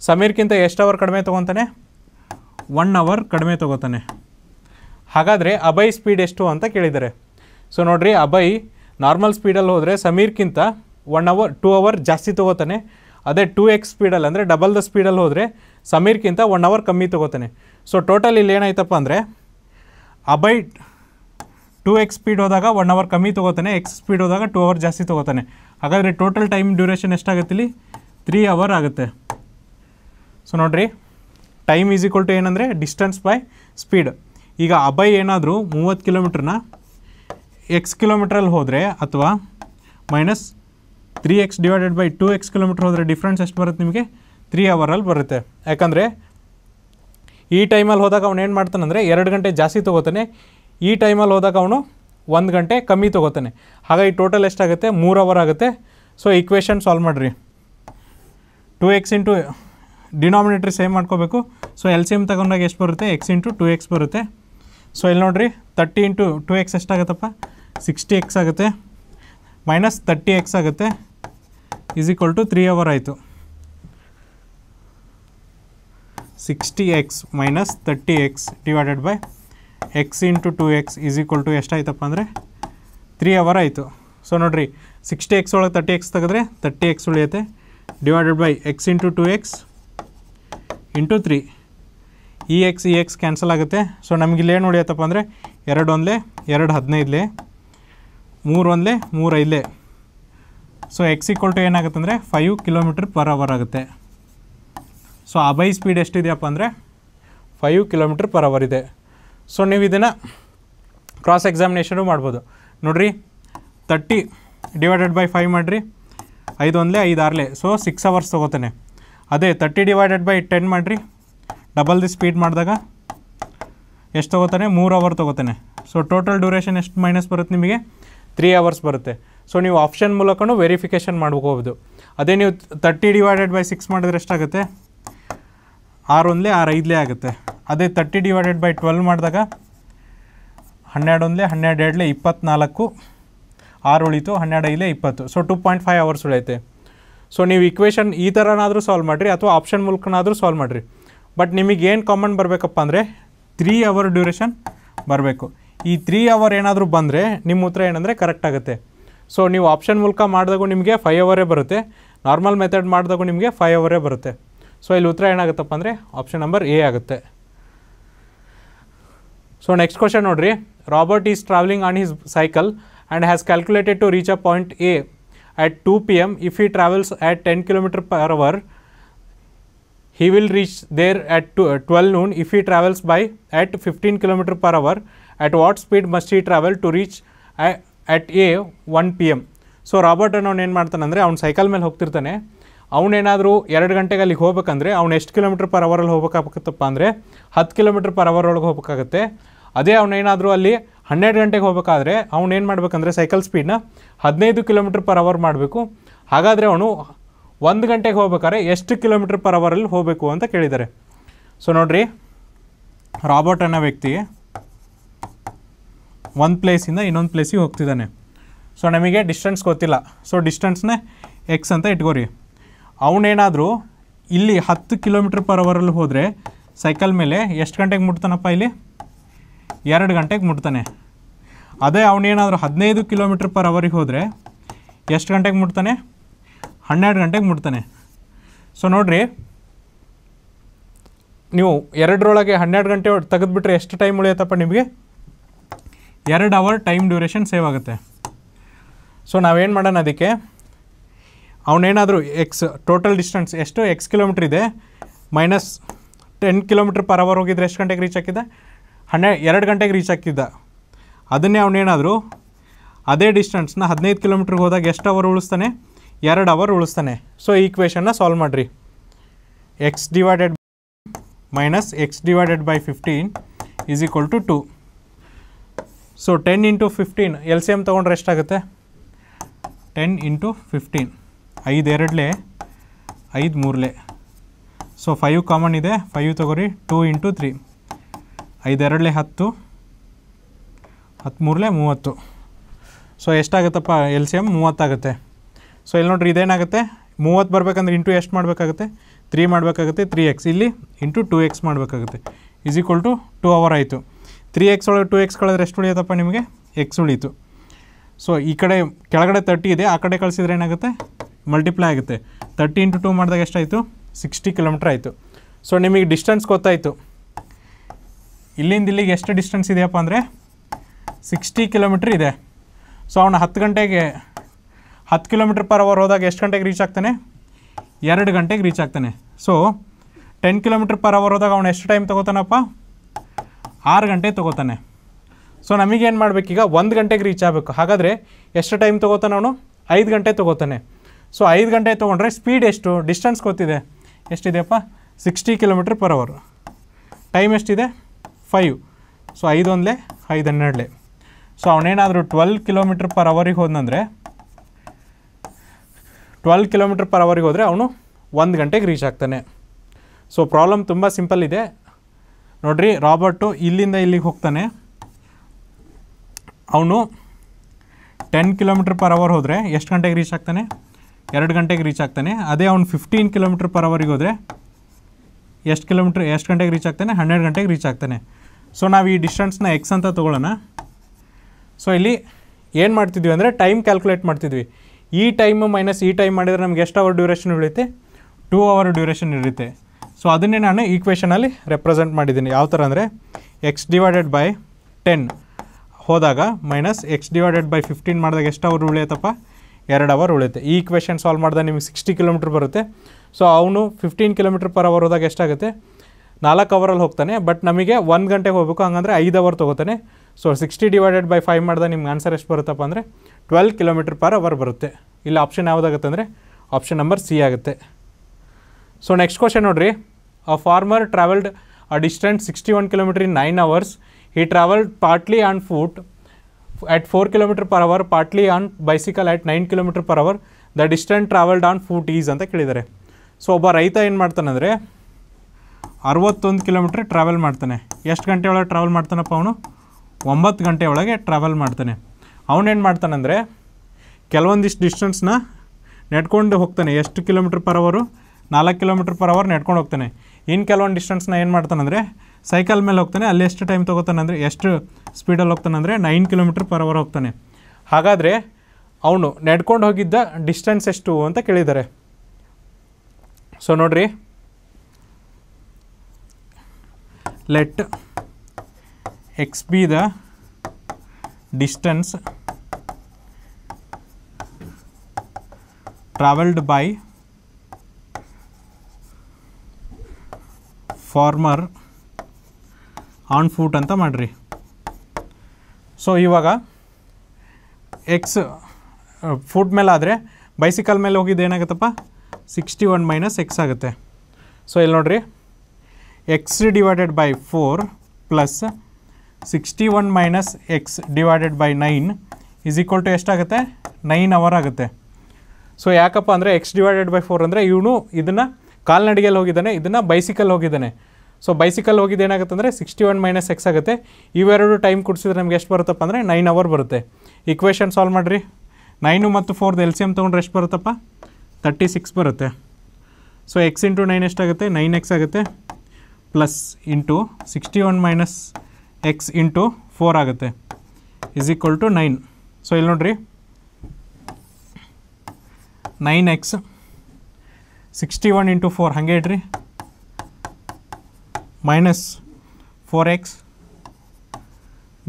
ಸಮೀರ್ಗಿಂತ ಎಷ್ಟು ಅವರ್ ಕಡಿಮೆ ತೊಗೊತಾನೆ ಒನ್ ಅವರ್ ಕಡಿಮೆ ತೊಗೋತಾನೆ ಹಾಗಾದರೆ ಅಭಯ್ ಸ್ಪೀಡ್ ಎಷ್ಟು ಅಂತ ಕೇಳಿದ್ದಾರೆ ಸೊ ನೋಡಿರಿ ಅಭಯ್ ನಾರ್ಮಲ್ ಸ್ಪೀಡಲ್ಲಿ ಹೋದರೆ ಸಮೀರ್ಕ್ಕಿಂತ ಒನ್ ಅವರ್ ಟೂ ಅವರ್ ಜಾಸ್ತಿ ತೊಗೋತಾನೆ ಅದೇ ಟೂ ಎಕ್ಸ್ ಸ್ಪೀಡಲ್ಲಿ ಅಂದರೆ ಡಬಲ್ ದ ಸ್ಪೀಡಲ್ಲಿ ಹೋದರೆ ಸಮೀರ್ಕ್ಕಿಂತ ಒನ್ ಅವರ್ ಕಮ್ಮಿ ತೊಗೋತಾನೆ ಸೊ ಟೋಟಲ್ ಇಲ್ಲಿ ಏನಾಯ್ತಪ್ಪ ಅಂದರೆ ಅಬೈ ಟೂ ಎಕ್ಸ್ ಸ್ಪೀಡ್ ಹೋದಾಗ ಒನ್ ಅವರ್ ಕಮ್ಮಿ ತೊಗೋತಾನೆ ಎಕ್ಸ್ ಸ್ಪೀಡ್ ಹೋದಾಗ ಟೂ ಅವರ್ ಜಾಸ್ತಿ ತೊಗೋತಾನೆ ಹಾಗಾದರೆ ಟೋಟಲ್ ಟೈಮ್ ಡ್ಯೂರೇಷನ್ ಎಷ್ಟಾಗುತ್ತೆ ಇಲ್ಲಿ ತ್ರೀ ಅವರ್ ಆಗುತ್ತೆ ಸೊ ನೋಡಿರಿ ಟೈಮ್ ಈಸ್ ಈಕ್ವಲ್ ಟು ಏನಂದರೆ ಡಿಸ್ಟೆನ್ಸ್ ಬೈ ಸ್ಪೀಡ್ ಈಗ ಅಬೈ ಏನಾದರೂ ಮೂವತ್ತು ಕಿಲೋಮೀಟ್ರನ್ನ ಎಕ್ಸ್ ಕಿಲೋಮೀಟ್ರಲ್ಲಿ ಹೋದರೆ ಅಥವಾ minus three X divided by two X kilometre ಹೋದರೆ ಡಿಫ್ರೆನ್ಸ್ ಎಷ್ಟು ಬರುತ್ತೆ ನಿಮಗೆ ತ್ರೀ ಅವರಲ್ಲಿ ಬರುತ್ತೆ ಯಾಕಂದರೆ ಈ ಟೈಮಲ್ಲಿ ಹೋದಾಗ ಅವನು ಏನು ಮಾಡ್ತಾನಂದರೆ ಎರಡು ಗಂಟೆ ಜಾಸ್ತಿ ತೊಗೋತಾನೆ ಈ ಟೈಮಲ್ಲಿ ಹೋದಾಗ ಅವನು ಒಂದು ಗಂಟೆ ಕಮ್ಮಿ ತೊಗೋತಾನೆ ಹಾಗಾಗಿ ಟೋಟಲ್ ಎಷ್ಟಾಗುತ್ತೆ ಮೂರು ಅವರ್ ಆಗುತ್ತೆ ಸೊ ಇಕ್ವೇಷನ್ ಸಾಲ್ವ್ ಮಾಡಿರಿ ಟು ಎಕ್ಸ್ ಇಂಟು ಡಿನಾಮಿನೇಟ್ರಿ ಸೇವ್ ಮಾಡ್ಕೋಬೇಕು ಸೊ ಎಲ್ ಸಿ ಎಮ್ ತಗೊಂಡಾಗ ಎಷ್ಟು ಬರುತ್ತೆ ಎಕ್ಸ್ ಇಂಟು ಟು ಎಕ್ಸ್ ಬರುತ್ತೆ ಸೊ ಇಲ್ಲಿ ನೋಡಿರಿ ತರ್ಟಿ ಇಂಟು ಟು ಎಕ್ಸ್ ಎಷ್ಟಾಗತ್ತಪ್ಪ ಸಿಕ್ಸ್ಟಿ ಎಕ್ಸ್ ಆಗುತ್ತೆ ಮೈನಸ್ ತರ್ಟಿ ಎಕ್ಸ್ ಆಗುತ್ತೆ is equal to three hour ಆಯಿತು sixty X minus thirty X divided by X into two X is equal to ಎಷ್ಟಾಯ್ತಪ್ಪ ಅಂದರೆ ತ್ರೀ ಅವರ್ ಆಯಿತು ಸೊ ನೋಡಿರಿ ಸಿಕ್ಸ್ಟಿ ಎಕ್ಸ್ ಒಳಗೆ ತರ್ಟಿ ಎಕ್ಸ್ ತೆಗೆದ್ರೆ ತರ್ಟಿ ಎಕ್ಸ್ ಉಳಿಯುತ್ತೆ divided by X into two X into three ಇ ಎಕ್ಸ್ ಇ ಎಕ್ಸ್ ಕ್ಯಾನ್ಸಲ್ ಆಗುತ್ತೆ ಸೊ ನಮಗಿಲ್ಲಿ ಏನು ಉಳಿಯತ್ತಪ್ಪ ಅಂದರೆ ಎರಡು ಒಂದಲೇ ಎರಡು ಹದಿನೈದಲೇ ಮೂರು ಒಂದಲೇ ಮೂರು ಐದಲೇ ಸೊ ಎಕ್ಸ್ ಈಕ್ವಲ್ ಟು ಏನಾಗುತ್ತೆ ಅಂದರೆ ಫೈವ್ ಕಿಲೋಮೀಟ್ರ್ ಪರ್ ಅವರ್ ಆಗುತ್ತೆ ಸೊ ಆ ಬೈ ಸ್ಪೀಡ್ ಎಷ್ಟಿದೆಯಪ್ಪ ಅಂದರೆ ಫೈವ್ ಕಿಲೋಮೀಟ್ರ್ ಪರ್ ಅವರ್ ಇದೆ ಸೊ ನೀವು ಇದನ್ನು ಕ್ರಾಸ್ ಎಕ್ಸಾಮಿನೇಷನು ಮಾಡ್ಬೋದು ನೋಡಿರಿ ತರ್ಟಿ ಡಿವೈಡೆಡ್ ಬೈ ಫೈವ್ ಮಾಡಿರಿ ಐದು ಒಂದಲೇ ಐದು ಆರಲೆ ಸೊ ಸಿಕ್ಸ್ ಅವರ್ಸ್ ತೊಗೋತಾನೆ ಅದೇ ತರ್ಟಿ ಡಿವೈಡೆಡ್ ಬೈ ಟೆನ್ ಮಾಡಿರಿ ಡಬಲ್ ದಿ ಸ್ಪೀಡ್ ಮಾಡಿದಾಗ ಎಷ್ಟು ತೊಗೋತಾನೆ ಮೂರು ಅವರ್ ತೊಗೋತಾನೆ ಸೊ ಟೋಟಲ್ ಡ್ಯೂರೇಷನ್ ಎಷ್ಟು ಮೈನಸ್ ಬರುತ್ತೆ ನಿಮಗೆ ತ್ರೀ ಅವರ್ಸ್ ಬರುತ್ತೆ ಸೊ ನೀವು ಆಪ್ಷನ್ ಮೂಲಕನೂ ವೆರಿಫಿಕೇಷನ್ ಮಾಡ್ಕೋಬೋದು ಅದೇ ನೀವು ತರ್ಟಿ ಡಿವೈಡೆಡ್ ಬೈ ಸಿಕ್ಸ್ ಮಾಡಿದ್ರೆ ಎಷ್ಟಾಗುತ್ತೆ ಆರು ಒಂದಲೇ ಆರು ಐದಲೇ ಆಗುತ್ತೆ ಅದೇ ತರ್ಟಿ ಡಿವೈಡೆಡ್ ಬೈ ಟ್ವೆಲ್ ಮಾಡಿದಾಗ ಹನ್ನೆರಡು ಹನ್ನೆರಡು ಎರಡಲೇ ಇಪ್ಪತ್ತ್ನಾಲ್ಕು ಆರು ಉಳಿತು ಹನ್ನೆರಡು ಐದಲೇ ಇಪ್ಪತ್ತು so two point five hours ಉಳಿಯುತ್ತೆ ಸೊ ನೀವು ಇಕ್ವೇಷನ್ ಈ ಥರನಾದರೂ ಸಾಲ್ವ್ ಮಾಡಿರಿ ಅಥವಾ ಆಪ್ಷನ್ ಮೂಲಕನಾದರೂ ಸಾಲ್ವ್ ಮಾಡಿರಿ ಬಟ್ ನಿಮಗೆ ಏನು ಕಾಮನ್ ಬರಬೇಕಪ್ಪ ಅಂದರೆ ತ್ರೀ ಅವರ್ ಡ್ಯೂರೇಷನ್ ಬರಬೇಕು ಈ ತ್ರೀ ಅವರ್ ಏನಾದರೂ ಬಂದರೆ ನಿಮ್ಮ ಉತ್ತರ ಏನಂದರೆ ಕರೆಕ್ಟ್ ಆಗುತ್ತೆ ಸೊ ನೀವು ಆಪ್ಷನ್ ಮೂಲಕ ಮಾಡಿದಾಗೂ ನಿಮಗೆ ಫೈವ್ ಅವರೇ ಬರುತ್ತೆ ನಾರ್ಮಲ್ ಮೆಥಡ್ ಮಾಡಿದಾಗೂ ನಿಮಗೆ ಫೈವ್ ಅವರೇ ಬರುತ್ತೆ ಸೊ ಇಲ್ಲಿ ಉತ್ತರ ಏನಾಗುತ್ತಪ್ಪ ಅಂದರೆ ಆಪ್ಷನ್ ನಂಬರ್ ಎ ಆಗುತ್ತೆ ಸೊ ನೆಕ್ಸ್ಟ್ ಕ್ವಶನ್ ನೋಡಿರಿ Robert is travelling on his cycle and has calculated to reach a point A at two P M if he travels at ten kilometre per hour he will reach there at 12 uh, noon if he travels by at 15 kilometer per hour at what speed must travel to reach at A one P M so Robert ಅನ್ನೋನು ಏನು ಮಾಡ್ತಾನಂದರೆ ಅವ್ನು ಸೈಕಲ್ ಮೇಲೆ ಹೋಗ್ತಿರ್ತಾನೆ ಅವ್ನೇನಾದರೂ ಎರಡು ಗಂಟೆಗೆ ಅಲ್ಲಿಗೆ ಹೋಗ್ಬೇಕಂದ್ರೆ ಅವ್ನು ಎಷ್ಟು ಕಿಲೋಮೀಟ್ರ್ ಪರ್ ಅವರಲ್ಲಿ ಹೋಗ್ಬೇಕಾಗತ್ತಪ್ಪ ಅಂದರೆ ಹತ್ತು ಕಿಲೋಮೀಟ್ರ್ ಪರ್ ಅವರ್ ಒಳಗೆ ಹೋಗ್ಬೇಕಾಗತ್ತೆ ಅದೇ ಅವನೇನಾದರೂ ಅಲ್ಲಿ ಹನ್ನೆರಡು ಗಂಟೆಗೆ ಹೋಗಬೇಕಾದ್ರೆ ಅವ್ನು ಏನು ಮಾಡಬೇಕಂದ್ರೆ ಸೈಕಲ್ ಸ್ಪೀಡ್ನ ಹದಿನೈದು ಕಿಲೋಮೀಟ್ರ್ ಪರ್ ಅವರ್ ಮಾಡಬೇಕು ಹಾಗಾದರೆ ಅವನು ಒಂದು ಗಂಟೆಗೆ ಹೋಗ್ಬೇಕಾದ್ರೆ ಎಷ್ಟು ಕಿಲೋಮೀಟ್ರ್ ಪರ್ ಅವರಲ್ಲಿ ಹೋಗಬೇಕು ಅಂತ ಕೇಳಿದ್ದಾರೆ ಸೊ ನೋಡಿರಿ ರಾಬರ್ಟ್ ಅನ್ನೋ ವ್ಯಕ್ತಿ ಒಂದು ಪ್ಲೇಸಿಂದ ಇನ್ನೊಂದು ಪ್ಲೇಸಿಗೆ ಹೋಗ್ತಿದ್ದಾನೆ ಸೊ ನಮಗೆ ಡಿಸ್ಟೆನ್ಸ್ ಗೊತ್ತಿಲ್ಲ ಸೊ ಡಿಸ್ಟೆನ್ಸ್ನೇ ಎಕ್ಸ್ ಅಂತ ಇಟ್ಕೋರಿ ಅವನೇನಾದರೂ ಇಲ್ಲಿ ಹತ್ತು ಕಿಲೋಮೀಟ್ರ್ ಪರ್ ಅವರಲ್ಲಿ ಹೋದರೆ ಸೈಕಲ್ ಮೇಲೆ ಎಷ್ಟು ಗಂಟೆಗೆ ಮುಟ್ತಾನಪ್ಪ ಇಲ್ಲಿ ಎರಡು ಗಂಟೆಗೆ ಮುಟ್ತಾನೆ ಅದೇ ಅವನೇನಾದರೂ ಹದಿನೈದು ಕಿಲೋಮೀಟ್ರ್ ಪರ್ ಅವರಿಗೆ ಹೋದರೆ ಎಷ್ಟು ಗಂಟೆಗೆ ಮುಟ್ತಾನೆ ಹನ್ನೆರಡು ಗಂಟೆಗೆ ಮುಟ್ತಾನೆ ಸೊ ನೋಡಿರಿ ನೀವು ಎರಡರೊಳಗೆ ಹನ್ನೆರಡು ಗಂಟೆ ತೆಗೆದುಬಿಟ್ರೆ ಎಷ್ಟು ಟೈಮ್ ಉಳಿಯತ್ತಪ್ಪ ನಿಮಗೆ ಎರಡು ಅವರ್ ಟೈಮ್ ಡ್ಯೂರೇಷನ್ ಸೇವ್ ಆಗುತ್ತೆ ಸೊ ನಾವೇನು ಮಾಡೋಣ ಅದಕ್ಕೆ ಅವನೇನಾದರೂ ಎಕ್ಸ್ ಟೋಟಲ್ ಡಿಸ್ಟೆನ್ಸ್ ಎಷ್ಟು ಎಕ್ಸ್ ಕಿಲೋಮೀಟ್ರ್ ಇದೆ minus ten kilometre per hour ಹೋಗಿದ್ರೆ ಎಷ್ಟು ಗಂಟೆಗೆ ರೀಚ್ ಹಾಕಿದ್ದೆ ಹನ್ನೆ ಎರಡು ಗಂಟೆಗೆ ರೀಚ್ ಆಗ್ತಿದ್ದ ಅದನ್ನೇ ಅವನೇನಾದರೂ ಅದೇ ಡಿಸ್ಟೆನ್ಸ್ನ ಹದಿನೈದು ಕಿಲೋಮೀಟ್ರಿಗೆ ಹೋದಾಗ ಎಷ್ಟು ಅವರ್ ಉಳಿಸ್ತಾನೆ ಎರಡು ಅವರ್ ಉಳಿಸ್ತಾನೆ ಸೊ ಈ ಈಕ್ವೇಷನ್ನ ಸಾಲ್ವ್ ಮಾಡಿರಿ X divided minus X divided by fifteen is equal to two so ten into fifteen L C M ತೊಗೊಂಡ್ರೆ ಎಷ್ಟಾಗುತ್ತೆ ಟೆನ್ ಇಂಟು ಫಿಫ್ಟೀನ್ ಐದು ಎರಡಲೇ ಐದು ಮೂರಲೆ ಸೊ ಫೈವ್ ಕಾಮನ್ ಇದೆ ಫೈವ್ ತೊಗೊರಿ ಟೂ ಇಂಟು ತ್ರೀ ಐದು ಐದೆರಡಲೇ ಹತ್ತು ಹತ್ತು ಮೂರಲೆ ಮೂವತ್ತು ಸೊ ಎಷ್ಟಾಗುತ್ತಪ್ಪ ಎಲ್ ಸಿ ಎಮ್ ಮೂವತ್ತಾಗುತ್ತೆ ಸೊ ಇಲ್ಲಿ ನೋಡ್ರಿ ಇದೇನಾಗುತ್ತೆ ಮೂವತ್ತು ಬರಬೇಕಂದ್ರೆ ಇಂಟು ಎಷ್ಟು ಮಾಡಬೇಕಾಗುತ್ತೆ ತ್ರೀ ಮಾಡಬೇಕಾಗುತ್ತೆ ತ್ರೀ ಎಕ್ಸ್ ಇಲ್ಲಿ ಇಂಟು ಟು ಎಕ್ಸ್ ಮಾಡಬೇಕಾಗುತ್ತೆ is equal to two hour ಆಯಿತು ತ್ರೀ ಎಕ್ಸ್ ಒಳಗೆ ಟು ಎಕ್ಸ್ ಕಳೆದ್ರೆ ಎಷ್ಟು ಉಳಿಯುತ್ತಪ್ಪ ನಿಮಗೆ ಎಕ್ಸ್ ಉಳೀತು ಸೊ ಈ ಕಡೆ ಕೆಳಗಡೆ ತರ್ಟಿ ಇದೆ ಆ ಕಡೆ ಕಳಿಸಿದ್ರೆ ಏನಾಗುತ್ತೆ ಮಲ್ಟಿಪ್ಲೈ ಆಗುತ್ತೆ ತರ್ಟಿ ಇಂಟು ಟು ಮಾಡಿದಾಗ ಎಷ್ಟಾಯಿತು ಸಿಕ್ಸ್ಟಿ ಕಿಲೋಮೀಟ್ರ್ ಆಯಿತು ಸೊ ನಿಮಗೆ ಡಿಸ್ಟೆನ್ಸ್ ಗೊತ್ತಾಯಿತು ಇಲ್ಲಿಂದ ಇಲ್ಲಿಗೆ ಎಷ್ಟು ಡಿಸ್ಟೆನ್ಸ್ ಇದೆಯಪ್ಪ ಅಂದರೆ ಸಿಕ್ಸ್ಟಿ ಕಿಲೋಮೀಟ್ರ್ ಇದೆ ಸೊ ಅವನು ಹತ್ತು ಗಂಟೆಗೆ ಹತ್ತು ಕಿಲೋಮೀಟ್ರ್ ಪರ್ ಅವರ್ ಹೋದಾಗ ಎಷ್ಟು ಗಂಟೆಗೆ ರೀಚ್ ಆಗ್ತಾನೆ ಎರಡು ಗಂಟೆಗೆ ರೀಚ್ ಆಗ್ತಾನೆ so ten kilometre per hour ಹೋದಾಗ ಅವನು ಎಷ್ಟು ಟೈಮ್ ತೊಗೋತಾನಪ್ಪ ಆರು ಗಂಟೆ ತೊಗೋತಾನೆ ಸೊ ನಮಗೇನು ಮಾಡಬೇಕೀಗ ಒಂದು ಗಂಟೆಗೆ ರೀಚ್ ಆಗಬೇಕು ಹಾಗಾದರೆ ಎಷ್ಟು ಟೈಮ್ ತೊಗೋತಾನೆ ಅವನು ಐದು ಗಂಟೆ ತೊಗೋತಾನೆ ಸೊ ಐದು ಗಂಟೆ ತೊಗೊಂಡ್ರೆ ಸ್ಪೀಡ್ ಎಷ್ಟು ಡಿಸ್ಟೆನ್ಸ್ ಗೊತ್ತಿದೆ ಎಷ್ಟಿದೆಯಪ್ಪ sixty kilometre per hour time ಎಷ್ಟಿದೆ ಫೈವ್ ಸೊ ಐದೊಂದಲೇ ಐದು ಹನ್ನೆರಡಲೇ ಸೊ ಅವನೇನಾದರೂ ಟ್ವೆಲ್ ಕಿಲೋಮೀಟ್ರ್ ಪರ್ ಅವರಿಗೆ ಹೋದಂದರೆ ಟ್ವೆಲ್ ಕಿಲೋಮೀಟ್ರ್ ಪರ್ ಅವರಿಗೆ ಹೋದರೆ ಅವನು ಒಂದು ಗಂಟೆಗೆ ರೀಚ್ ಆಗ್ತಾನೆ ಸೊ ಪ್ರಾಬ್ಲಮ್ ತುಂಬ ಸಿಂಪಲ್ ಇದೆ ನೋಡ್ರಿ ರಾಬರ್ಟು ಇಲ್ಲಿಂದ ಇಲ್ಲಿಗೆ ಹೋಗ್ತಾನೆ ಅವನು ಟೆನ್ ಕಿಲೋಮೀಟ್ರ್ ಪರ್ ಅವರ್ ಹೋದರೆ ಎಷ್ಟು ಗಂಟೆಗೆ ರೀಚ್ ಆಗ್ತಾನೆ ಎರಡು ಗಂಟೆಗೆ ರೀಚ್ ಆಗ್ತಾನೆ ಅದೇ ಅವ್ನು ಫಿಫ್ಟೀನ್ ಕಿಲೋಮೀಟ್ರ್ ಪರ್ ಅವರಿಗೆ ಹೋದರೆ ಎಷ್ಟು ಕಿಲೋಮೀಟ್ರ್ ಎಷ್ಟು ಗಂಟೆಗೆ ರೀಚ್ ಆಗ್ತಾನೆ ಹನ್ನೆರಡು ಗಂಟೆಗೆ ರೀಚ್ ಆಗ್ತಾನೆ ಸೊ ನಾವು ಈ ಡಿಸ್ಟೆನ್ಸ್ನ ಎಕ್ಸ್ ಅಂತ ತೊಗೊಳ್ಳೋಣ ಸೊ ಇಲ್ಲಿ ಏನು ಮಾಡ್ತಿದ್ವಿ ಅಂದರೆ ಟೈಮ್ ಕ್ಯಾಲ್ಕುಲೇಟ್ ಮಾಡ್ತಿದ್ವಿ ಈ ಟೈಮು ಮೈನಸ್ ಈ ಟೈಮ್ ಮಾಡಿದರೆ ನಮ್ಗೆ ಎಷ್ಟು ಅವರ್ ಡ್ಯೂರೇಷನ್ ಉಳಿಯುತ್ತೆ ಟೂ ಅವರ್ ಡ್ಯೂರೇಷನ್ ಇರುತ್ತೆ ಸೊ ಅದನ್ನೇ ನಾನು ಈಕ್ವೇಷನಲ್ಲಿ ರೆಪ್ರೆಸೆಂಟ್ ಮಾಡಿದ್ದೀನಿ ಯಾವ ಥರ ಅಂದರೆ ಎಕ್ಸ್ ಡಿವೈಡೆಡ್ ಬೈ ಟೆನ್ ಹೋದಾಗ minus X divided by fifteen ಮಾಡಿದಾಗ ಎಷ್ಟು ಅವರ್ ಉಳಿಯುತ್ತಪ್ಪ ಎರಡು ಅವರ್ ಉಳಿಯುತ್ತೆ ಈ ಈಕ್ವೇಷನ್ ಸಾಲ್ವ್ ಮಾಡಿದಾಗ ನಿಮಗೆ ಸಿಕ್ಸ್ಟಿ ಕಿಲೋಮೀಟ್ರ್ ಬರುತ್ತೆ ಸೊ ಅವನು ಫಿಫ್ಟೀನ್ ಕಿಲೋಮೀಟ್ರ್ ಪರ್ ಅವರ್ ಹೋದಾಗ ಎಷ್ಟಾಗುತ್ತೆ ನಾಲ್ಕು ಅವರಲ್ಲಿ ಹೋಗ್ತಾನೆ ಬಟ್ ನಮಗೆ ಒಂದು ಗಂಟೆಗೆ ಹೋಗಬೇಕು ಹಂಗಂದರೆ ಐದು ಅವರ್ ತೊಗೋತಾನೆ so sixty divided by five ಮಾಡಿದಾಗ ನಿಮ್ಗೆ ಆನ್ಸರ್ ಎಷ್ಟು ಬರುತ್ತಪ್ಪ ಅಂದರೆ ಟ್ವೆಲ್ ಕಿಲೋಮೀಟ್ರ್ ಪರ್ ಅವರ್ ಬರುತ್ತೆ ಇಲ್ಲಿ ಆಪ್ಷನ್ ಯಾವುದಾಗುತ್ತೆ ಅಂದರೆ ಆಪ್ಷನ್ ನಂಬರ್ ಸಿ ಆಗುತ್ತೆ ಸೊ ನೆಕ್ಸ್ಟ್ ಕ್ವಶನ್ ನೋಡಿರಿ a farmer travelled a distance sixty one kilometre in nine hours he travelled partly on foot at four kilometre per hour partly on bicycle at nine kilometre per hour the distance travelled on foot is ಅಂತ ಕೇಳಿದ್ದಾರೆ ಸೊ ಒಬ್ಬ ರೈತ ಏನು ಮಾಡ್ತಾನೆ ಅಂದರೆ ಅರವತ್ತೊಂದು ಕಿಲೋಮೀಟ್ರ್ ಟ್ರಾವೆಲ್ ಮಾಡ್ತಾನೆ ಎಷ್ಟು ಗಂಟೆ ಒಳಗೆ ಟ್ರಾವೆಲ್ ಮಾಡ್ತಾನಪ್ಪ ಅವನು ಒಂಬತ್ತು ಗಂಟೆ ಒಳಗೆ ಟ್ರಾವೆಲ್ ಮಾಡ್ತಾನೆ ಅವನೇನು ಮಾಡ್ತಾನಂದರೆ ಕೆಲವೊಂದಿಷ್ಟು ಡಿಸ್ಟೆನ್ಸ್ನ ನೆಡ್ಕೊಂಡು ಹೋಗ್ತಾನೆ ಎಷ್ಟು ಕಿಲೋಮೀಟ್ರ್ ಪರ್ ಅವರು ನಾಲ್ಕು ಕಿಲೋಮೀಟ್ರ್ ಪರ್ ಅವರ್ ನೆಡ್ಕೊಂಡು ಹೋಗ್ತಾನೆ ಇನ್ನು ಕೆಲವೊಂದು ಡಿಸ್ಟೆನ್ಸ್ನ ಏನು ಮಾಡ್ತಾನಂದರೆ ಸೈಕಲ್ ಮೇಲೆ ಹೋಗ್ತಾನೆ ಅಲ್ಲಿ ಎಷ್ಟು ಟೈಮ್ ತೊಗೋತಾನಂದರೆ ಎಷ್ಟು ಸ್ಪೀಡಲ್ಲಿ ಅಂದರೆ ನೈನ್ ಕಿಲೋಮೀಟ್ರ್ ಪರ್ ಅವರ್ ಹೋಗ್ತಾನೆ ಹಾಗಾದರೆ ಅವನು ನೆಡ್ಕೊಂಡು ಹೋಗಿದ್ದ ಡಿಸ್ಟೆನ್ಸ್ ಎಷ್ಟು ಅಂತ ಕೇಳಿದ್ದಾರೆ ಸೊ ನೋಡ್ರಿ let x be the distance traveled by farmer on foot ಅಂತ ಮಾಡಿರಿ ಸೊ ಇವಾಗ ಎಕ್ಸ್ ಫೂಟ್ ಮೇಲೆ ಆದರೆ ಬೈಸಿಕಲ್ ಮೇಲೆ ಹೋಗಿದ್ದು ಏನಾಗುತ್ತಪ್ಪ ಸಿಕ್ಸ್ಟಿ ಒನ್ ಮೈನಸ್ ಎಕ್ಸ್ ಆಗುತ್ತೆ ಸೊ ಇಲ್ಲಿ ನೋಡಿರಿ x divided by four plus sixty one minus X divided by nine is equal to ಎಷ್ಟಾಗುತ್ತೆ ನೈನ್ ಅವರ್ ಆಗುತ್ತೆ ಸೊ ಯಾಕಪ್ಪ ಅಂದರೆ ಎಕ್ಸ್ ಡಿವೈಡೆಡ್ ಬೈ ಫೋರ್ ಅಂದರೆ ಇವನು ಇದನ್ನು ಕಾಲ್ನಡಿಗೆಯಲ್ಲಿ ಹೋಗಿದ್ದಾನೆ ಇದನ್ನು ಬೈಸಿಕಲ್ ಹೋಗಿದ್ದಾನೆ ಸೊ ಬೈಸಿಕಲ್ ಹೋಗಿದ್ದು ಏನಾಗುತ್ತೆ ಅಂದರೆ ಸಿಕ್ಸ್ಟಿ ಒನ್ ಮೈನಸ್ ಎಕ್ಸ್ ಆಗುತ್ತೆ ಇವೆರಡು ಟೈಮ್ ಕೊಡಿಸಿದ್ರೆ ನಮ್ಗೆ ಎಷ್ಟು ಬರುತ್ತಪ್ಪ ಅಂದರೆ ನೈನ್ ಅವರ್ ಬರುತ್ತೆ ಇಕ್ವೇಷನ್ ಸಾಲ್ವ್ ಮಾಡಿರಿ ನೈನು ಮತ್ತು ಫೋರ್ದು ಎಲ್ ಸಿ ಎಮ್ ತೊಗೊಂಡ್ರೆ ಎಷ್ಟು ಬರುತ್ತಪ್ಪ ತರ್ಟಿ ಸಿಕ್ಸ್ ಬರುತ್ತೆ ಸೊ ಎಕ್ಸ್ ಇಂಟು ನೈನ್ ಎಷ್ಟಾಗುತ್ತೆ ನೈನ್ ಎಕ್ಸ್ ಆಗುತ್ತೆ plus into sixty one minus x into four ಆಗುತ್ತೆ is equal to nine so ಇಲ್ಲಿ ನೋಡಿರಿ nine x sixty one into four ಹಂಗೆ ಇಡ್ರಿ minus four x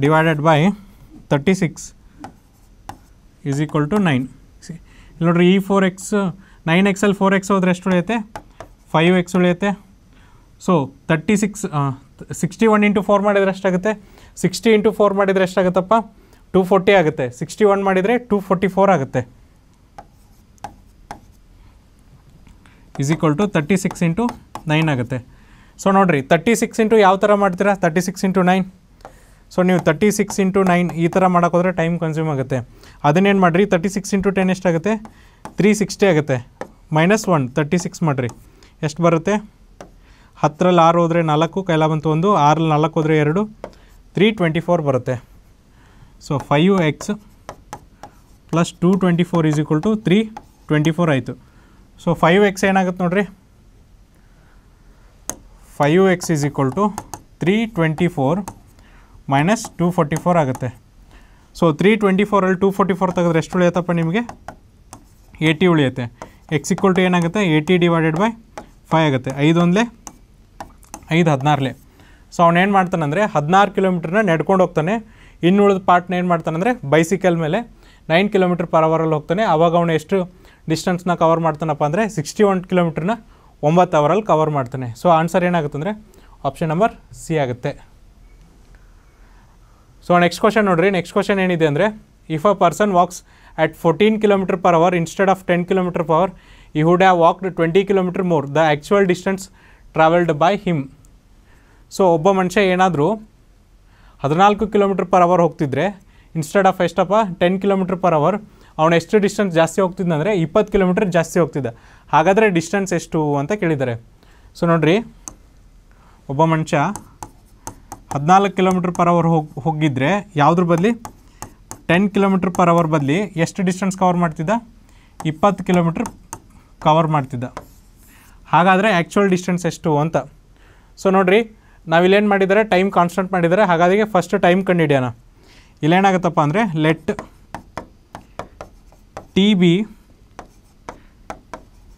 divided by thirty six is equal to nine ಇಲ್ಲಿ ನೋಡ್ರಿ ಈ ಫೋರ್ ಎಕ್ಸ್ ನೈನ್ ಎಕ್ಸಲ್ಲಿ ಫೋರ್ ಎಕ್ಸ್ ಹೋದ್ರೆ ಎಷ್ಟು ಉಳಿಯುತ್ತೆ ಫೈವ್ ಎಕ್ಸ್ ಉಳಿಯುತ್ತೆ so thirty six sixty one into four ಮಾಡಿದರೆ ಎಷ್ಟಾಗುತ್ತೆ ಸಿಕ್ಸ್ಟಿ ಇಂಟು ಫೋರ್ ಮಾಡಿದರೆ ಎಷ್ಟಾಗುತ್ತಪ್ಪ ಟೂ ಫೋರ್ಟಿ ಆಗುತ್ತೆ ಸಿಕ್ಸ್ಟಿ ಒನ್ ಮಾಡಿದರೆ ಟೂ ಫೋರ್ಟಿ ಫೋರ್ ಆಗುತ್ತೆ is equal to thirty six into nine ಆಗುತ್ತೆ ಸೊ ನೋಡಿರಿ ತರ್ಟಿ ಸಿಕ್ಸ್ ಇಂಟು ಯಾವ ಥರ ಮಾಡ್ತೀರಾ thirty six into nine so ನೀವು ತರ್ಟಿ ಸಿಕ್ಸ್ ಇಂಟು ನೈನ್ ಈ ಥರ ಮಾಡೋಕ್ಕೋದ್ರೆ ಟೈಮ್ ಕನ್ಸ್ಯೂಮ್ ಆಗುತ್ತೆ ಅದನ್ನೇನು ಮಾಡಿರಿ ತರ್ಟಿ ಸಿಕ್ಸ್ ಇಂಟು ಟೆನ್ ಎಷ್ಟಾಗುತ್ತೆ ತ್ರೀ ಸಿಕ್ಸ್ಟಿ ಆಗುತ್ತೆ ಮೈನಸ್ ಒನ್ ತರ್ಟಿ ಸಿಕ್ಸ್ ಮಾಡಿರಿ ಎಷ್ಟು ಬರುತ್ತೆ ಹತ್ತರಲ್ಲಿ ಆರು ಹೋದರೆ ನಾಲ್ಕು ಕೈಲ ಬಂತು ಒಂದು ಆರಲ್ಲಿ ನಾಲ್ಕು ಹೋದರೆ ಎರಡು ತ್ರೀ ಟ್ವೆಂಟಿ ಫೋರ್ ಬರುತ್ತೆ so five x plus two twenty four is equal to three twenty four ಆಯಿತು ಸೊ ಫೈವ್ ಎಕ್ಸ್ ಏನಾಗುತ್ತೆ ನೋಡ್ರಿ five X is equal to three twenty four minus two forty four ಆಗುತ್ತೆ ಸೊ ತ್ರೀ ಟ್ವೆಂಟಿ ಫೋರಲ್ಲಿ ಟೂ ಫೋರ್ಟಿ ಫೋರ್ ತೆಗೆದ್ರೆ ಎಷ್ಟು ಉಳಿಯತ್ತಪ್ಪ ನಿಮಗೆ ಏಯ್ಟಿ ಉಳಿಯುತ್ತೆ ಎಕ್ಸ್ ಈಕ್ವಲ್ ಟು ಏನಾಗುತ್ತೆ ಏಯ್ಟಿ ಡಿವೈಡೆಡ್ ಬೈ ಫೈವ್ ಆಗುತ್ತೆ ಐದೊಂದಲೇ ಐದು ಹದಿನಾರಲೆ ಸೊ ಅವನೇನು ಮಾಡ್ತಾನಂದರೆ ಹದಿನಾರು ಕಿಲೋಮೀಟ್ರನ್ನ ನಡ್ಕೊಂಡು ಹೋಗ್ತಾನೆ ಇನ್ನುಳಿದ ಪಾರ್ಟ್ನ ಏನು ಮಾಡ್ತಾನಂದರೆ ಬೈಸಿಕಲ್ ಮೇಲೆ ನೈನ್ ಕಿಲೋಮೀಟ್ರ್ ಪರ್ ಅವರಲ್ಲಿ ಹೋಗ್ತಾನೆ ಆವಾಗ ಅವನು ಎಷ್ಟು ಡಿಸ್ಟೆನ್ಸ್ನ ಕವರ್ ಮಾಡ್ತಾನಪ್ಪ ಅಂದರೆ ಸಿಕ್ಸ್ಟಿ ಒನ್ ಕಿಲೋಮೀಟ್ರನ್ನ ಒಂಬತ್ತು ಅವರಲ್ಲಿ ಕವರ್ ಮಾಡ್ತಾನೆ ಸೊ ಆನ್ಸರ್ ಏನಾಗುತ್ತೆ ಅಂದರೆ ಆಪ್ಷನ್ ನಂಬರ್ ಸಿ ಆಗುತ್ತೆ ಸೊ ನೆಕ್ಸ್ಟ್ ಕ್ವಶನ್ ನೋಡಿರಿ ನೆಕ್ಸ್ಟ್ ಕ್ವಶನ್ ಏನಿದೆ ಅಂದರೆ if a person walks at fourteen kilometre per hour instead of ten kilometre per hour he would have walked twenty kilometre more the actual distance travelled by him so ಒಬ್ಬ ಮನುಷ್ಯ ಏನಾದರೂ ಹದಿನಾಲ್ಕು ಕಿಲೋಮೀಟ್ರ್ ಪರ್ ಅವರ್ ಹೋಗ್ತಿದ್ರೆ ಇನ್ಸ್ಟೆಡ್ ಆಫ್ ಎಷ್ಟಪ್ಪ ಟೆನ್ ಕಿಲೋಮೀಟ್ರ್ ಪರ್ ಅವರ್ ಅವನು ಎಷ್ಟು ಡಿಸ್ಟೆನ್ಸ್ ಜಾಸ್ತಿ ಹೋಗ್ತಿದ್ದಂದರೆ ಇಪ್ಪತ್ತು ಕಿಲೋಮೀಟ್ರ್ ಜಾಸ್ತಿ ಹೋಗ್ತಿದ್ದ ಹಾಗಾದರೆ ಡಿಸ್ಟೆನ್ಸ್ ಎಷ್ಟು ಅಂತ ಕೇಳಿದ್ದಾರೆ ಸೊ ನೋಡ್ರಿ ಒಬ್ಬ ಮನುಷ್ಯ ಹದಿನಾಲ್ಕು ಕಿಲೋಮೀಟ್ರ್ ಪರ್ ಅವರ್ ಹೋಗಿ ಹೋಗಿದ್ದರೆ ಯಾವುದ್ರ ಬದಲಿ ಟೆನ್ ಕಿಲೋಮೀಟ್ರ್ ಪರ್ ಅವರ್ ಬದಲಿ ಎಷ್ಟು ಡಿಸ್ಟೆನ್ಸ್ ಕವರ್ ಮಾಡ್ತಿದ್ದ ಇಪ್ಪತ್ತು ಕಿಲೋಮೀಟ್ರ್ ಕವರ್ ಮಾಡ್ತಿದ್ದ ಹಾಗಾದರೆ ಆ್ಯಕ್ಚುಯಲ್ ಡಿಸ್ಟೆನ್ಸ್ ಎಷ್ಟು ಅಂತ ಸೊ ನೋಡಿರಿ ನಾವಿಲ್ಲೇನು ಮಾಡಿದರೆ ಟೈಮ್ ಕಾನ್ಸ್ಟೆಂಟ್ ಮಾಡಿದರೆ ಹಾಗಾದಿಗೆ ಫಸ್ಟ್ ಟೈಮ್ ಕಂಡುಹಿಡಿಯೋಣ ಇಲ್ಲೇನಾಗತ್ತಪ್ಪ ಅಂದರೆ let TB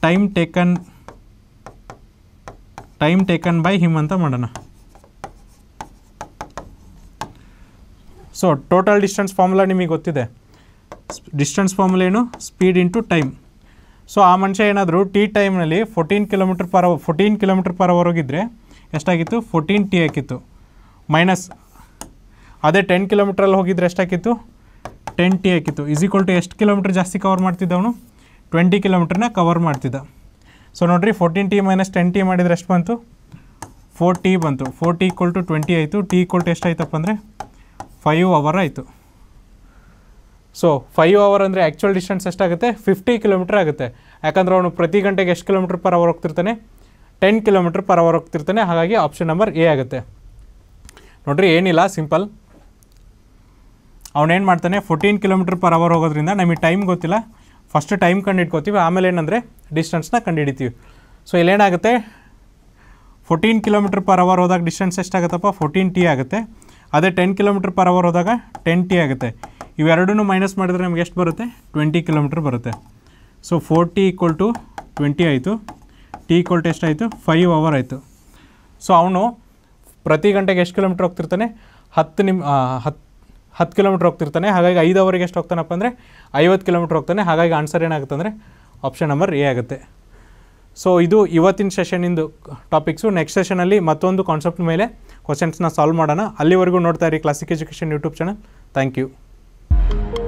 time taken time taken by him ಅಂತ ಮಾಡೋಣ ಸೊ ಟೋಟಲ್ ಡಿಸ್ಟೆನ್ಸ್ ಫಾರ್ಮುಲಾ ನಿಮಗೆ ಗೊತ್ತಿದೆ ಡಿಸ್ಟೆನ್ಸ್ ಫಾರ್ಮುಲಾ ಏನು ಸ್ಪೀಡ್ ಟು ಟೈಮ್ ಸೊ ಆ ಮನುಷ್ಯ ಏನಾದರೂ ಟಿ ಟೈಮ್ನಲ್ಲಿ fourteen kilometre per hour fourteen kilometre per hour ಹೋಗಿದ್ರೆ ಎಷ್ಟಾಗಿತ್ತು ಫೋರ್ಟೀನ್ ಟಿ ಹಾಕಿತ್ತು ಮೈನಸ್ ಅದೇ ಟೆನ್ ಕಿಲೋಮೀಟ್ರಲ್ಲಿ ಹೋಗಿದ್ರೆ ಎಷ್ಟಾಗಿತ್ತು ಟೆನ್ ಟಿ ಹಾಕಿತ್ತು ಈಸ್ ಈಕ್ವಲ್ ಟು ಎಷ್ಟು ಕಿಲೋಮೀಟ್ರ್ ಜಾಸ್ತಿ ಕವರ್ ಮಾಡ್ತಿದ್ದ ಅವನು ಟ್ವೆಂಟಿ ಕಿಲೋಮೀಟ್ರನ್ನ ಕವರ್ ಮಾಡ್ತಿದ್ದ ಸೊ ನೋಡಿರಿ fourteen T minus ten T ಮಾಡಿದರೆ ಎಷ್ಟು ಬಂತು ಫೋರ್ ಟಿ ಬಂತು four T equal to twenty ಆಯಿತು ಟಿ ಈಕ್ವಲ್ ಟು ಎಷ್ಟಾಯ್ತಪ್ಪ ಅಂದರೆ ಫೈವ್ ಅವರ್ ಆಯಿತು ಸೊ ಫೈವ್ ಅವರ್ ಅಂದರೆ ಆ್ಯಕ್ಚುಯಲ್ ಡಿಸ್ಟೆನ್ಸ್ ಎಷ್ಟಾಗುತ್ತೆ ಫಿಫ್ಟಿ ಕಿಲೋಮೀಟ್ರ್ ಆಗುತ್ತೆ ಯಾಕಂದ್ರೆ ಅವನು ಪ್ರತಿ ಗಂಟೆಗೆ ಎಷ್ಟು ಕಿಲೋಮೀಟ್ರ್ ಪರ್ ಅವರ್ ಹೋಗ್ತಿರ್ತಾನೆ ಟೆನ್ ಕಿಲೋಮೀಟ್ರ್ ಪರ್ ಅವರ್ ಹೋಗ್ತಿರ್ತಾನೆ ಹಾಗಾಗಿ ಆಪ್ಷನ್ ನಂಬರ್ ಎ ಆಗುತ್ತೆ ನೋಡಿರಿ ಏನಿಲ್ಲ ಸಿಂಪಲ್ ಅವನೇನು ಮಾಡ್ತಾನೆ ಫೋರ್ಟೀನ್ ಕಿಲೋಮೀಟ್ರ್ ಪರ್ ಅವರ್ ಹೋಗೋದ್ರಿಂದ ನಮಗೆ ಟೈಮ್ ಗೊತ್ತಿಲ್ಲ ಫಸ್ಟ್ ಟೈಮ್ ಕಂಡು ಆಮೇಲೆ ಏನಂದರೆ ಡಿಸ್ಟೆನ್ಸ್ನ ಕಂಡುಹಿಡಿತೀವಿ ಸೊ ಇಲ್ಲೇನಾಗುತ್ತೆ ಫೋರ್ಟೀನ್ ಕಿಲೋಮೀಟ್ರ್ ಪರ್ ಅವರ್ ಹೋದಾಗ ಡಿಸ್ಟೆನ್ಸ್ ಎಷ್ಟಾಗುತ್ತಪ್ಪ ಫೋರ್ಟೀನ್ ಟಿ ಆಗುತ್ತೆ ಅದೇ ಟೆನ್ ಕಿಲೋಮೀಟ್ರ್ ಪರ್ ಅವರ್ ಹೋದಾಗ ಟೆನ್ ಟಿ ಆಗುತ್ತೆ ಇವೆರಡೂ ಮೈನಸ್ ಮಾಡಿದರೆ ನಮ್ಗೆ ಎಷ್ಟು ಬರುತ್ತೆ ಟ್ವೆಂಟಿ ಕಿಲೋಮೀಟ್ರ್ ಬರುತ್ತೆ so forty equal to twenty ಆಯಿತು ಟಿ ಈಕ್ವಲ್ ಟು ಎಷ್ಟಾಯಿತು ಫೈವ್ ಅವರ್ ಆಯಿತು ಸೊ ಅವನು ಪ್ರತಿ ಗಂಟೆಗೆ ಎಷ್ಟು ಕಿಲೋಮೀಟ್ರ್ ಹೋಗ್ತಿರ್ತಾನೆ ಹತ್ತು ನಿಮ್ ಹತ್ತು ಹತ್ತು ಕಿಲೋಮೀಟ್ರ್ ಹೋಗ್ತಿರ್ತಾನೆ ಹಾಗಾಗಿ ಐದು ಅವರಿಗೆ ಎಷ್ಟು ಹೋಗ್ತಾನಪ್ಪ ಅಂದರೆ ಐವತ್ತು ಕಿಲೋಮೀಟ್ರ್ ಹೋಗ್ತಾನೆ ಹಾಗಾಗಿ ಆನ್ಸರ್ ಏನಾಗುತ್ತೆ ಅಂದರೆ ಆಪ್ಷನ್ ನಂಬರ್ ಎ ಆಗುತ್ತೆ ಸೊ ಇದು ಇವತ್ತಿನ ಸೆಷನಿಂದು ಟಾಪಿಕ್ಸು ನೆಕ್ಸ್ಟ್ ಸೆಷನಲ್ಲಿ ಮತ್ತೊಂದು ಕಾನ್ಸೆಪ್ಟ್ ಮೇಲೆ ಕ್ವಶನ್ಸ್ನ ಸಾಲ್ವ್ ಮಾಡೋಣ ಅಲ್ಲಿವರೆಗೂ ನೋಡ್ತಾ ಇರಿ Classic Education YouTube channel thank you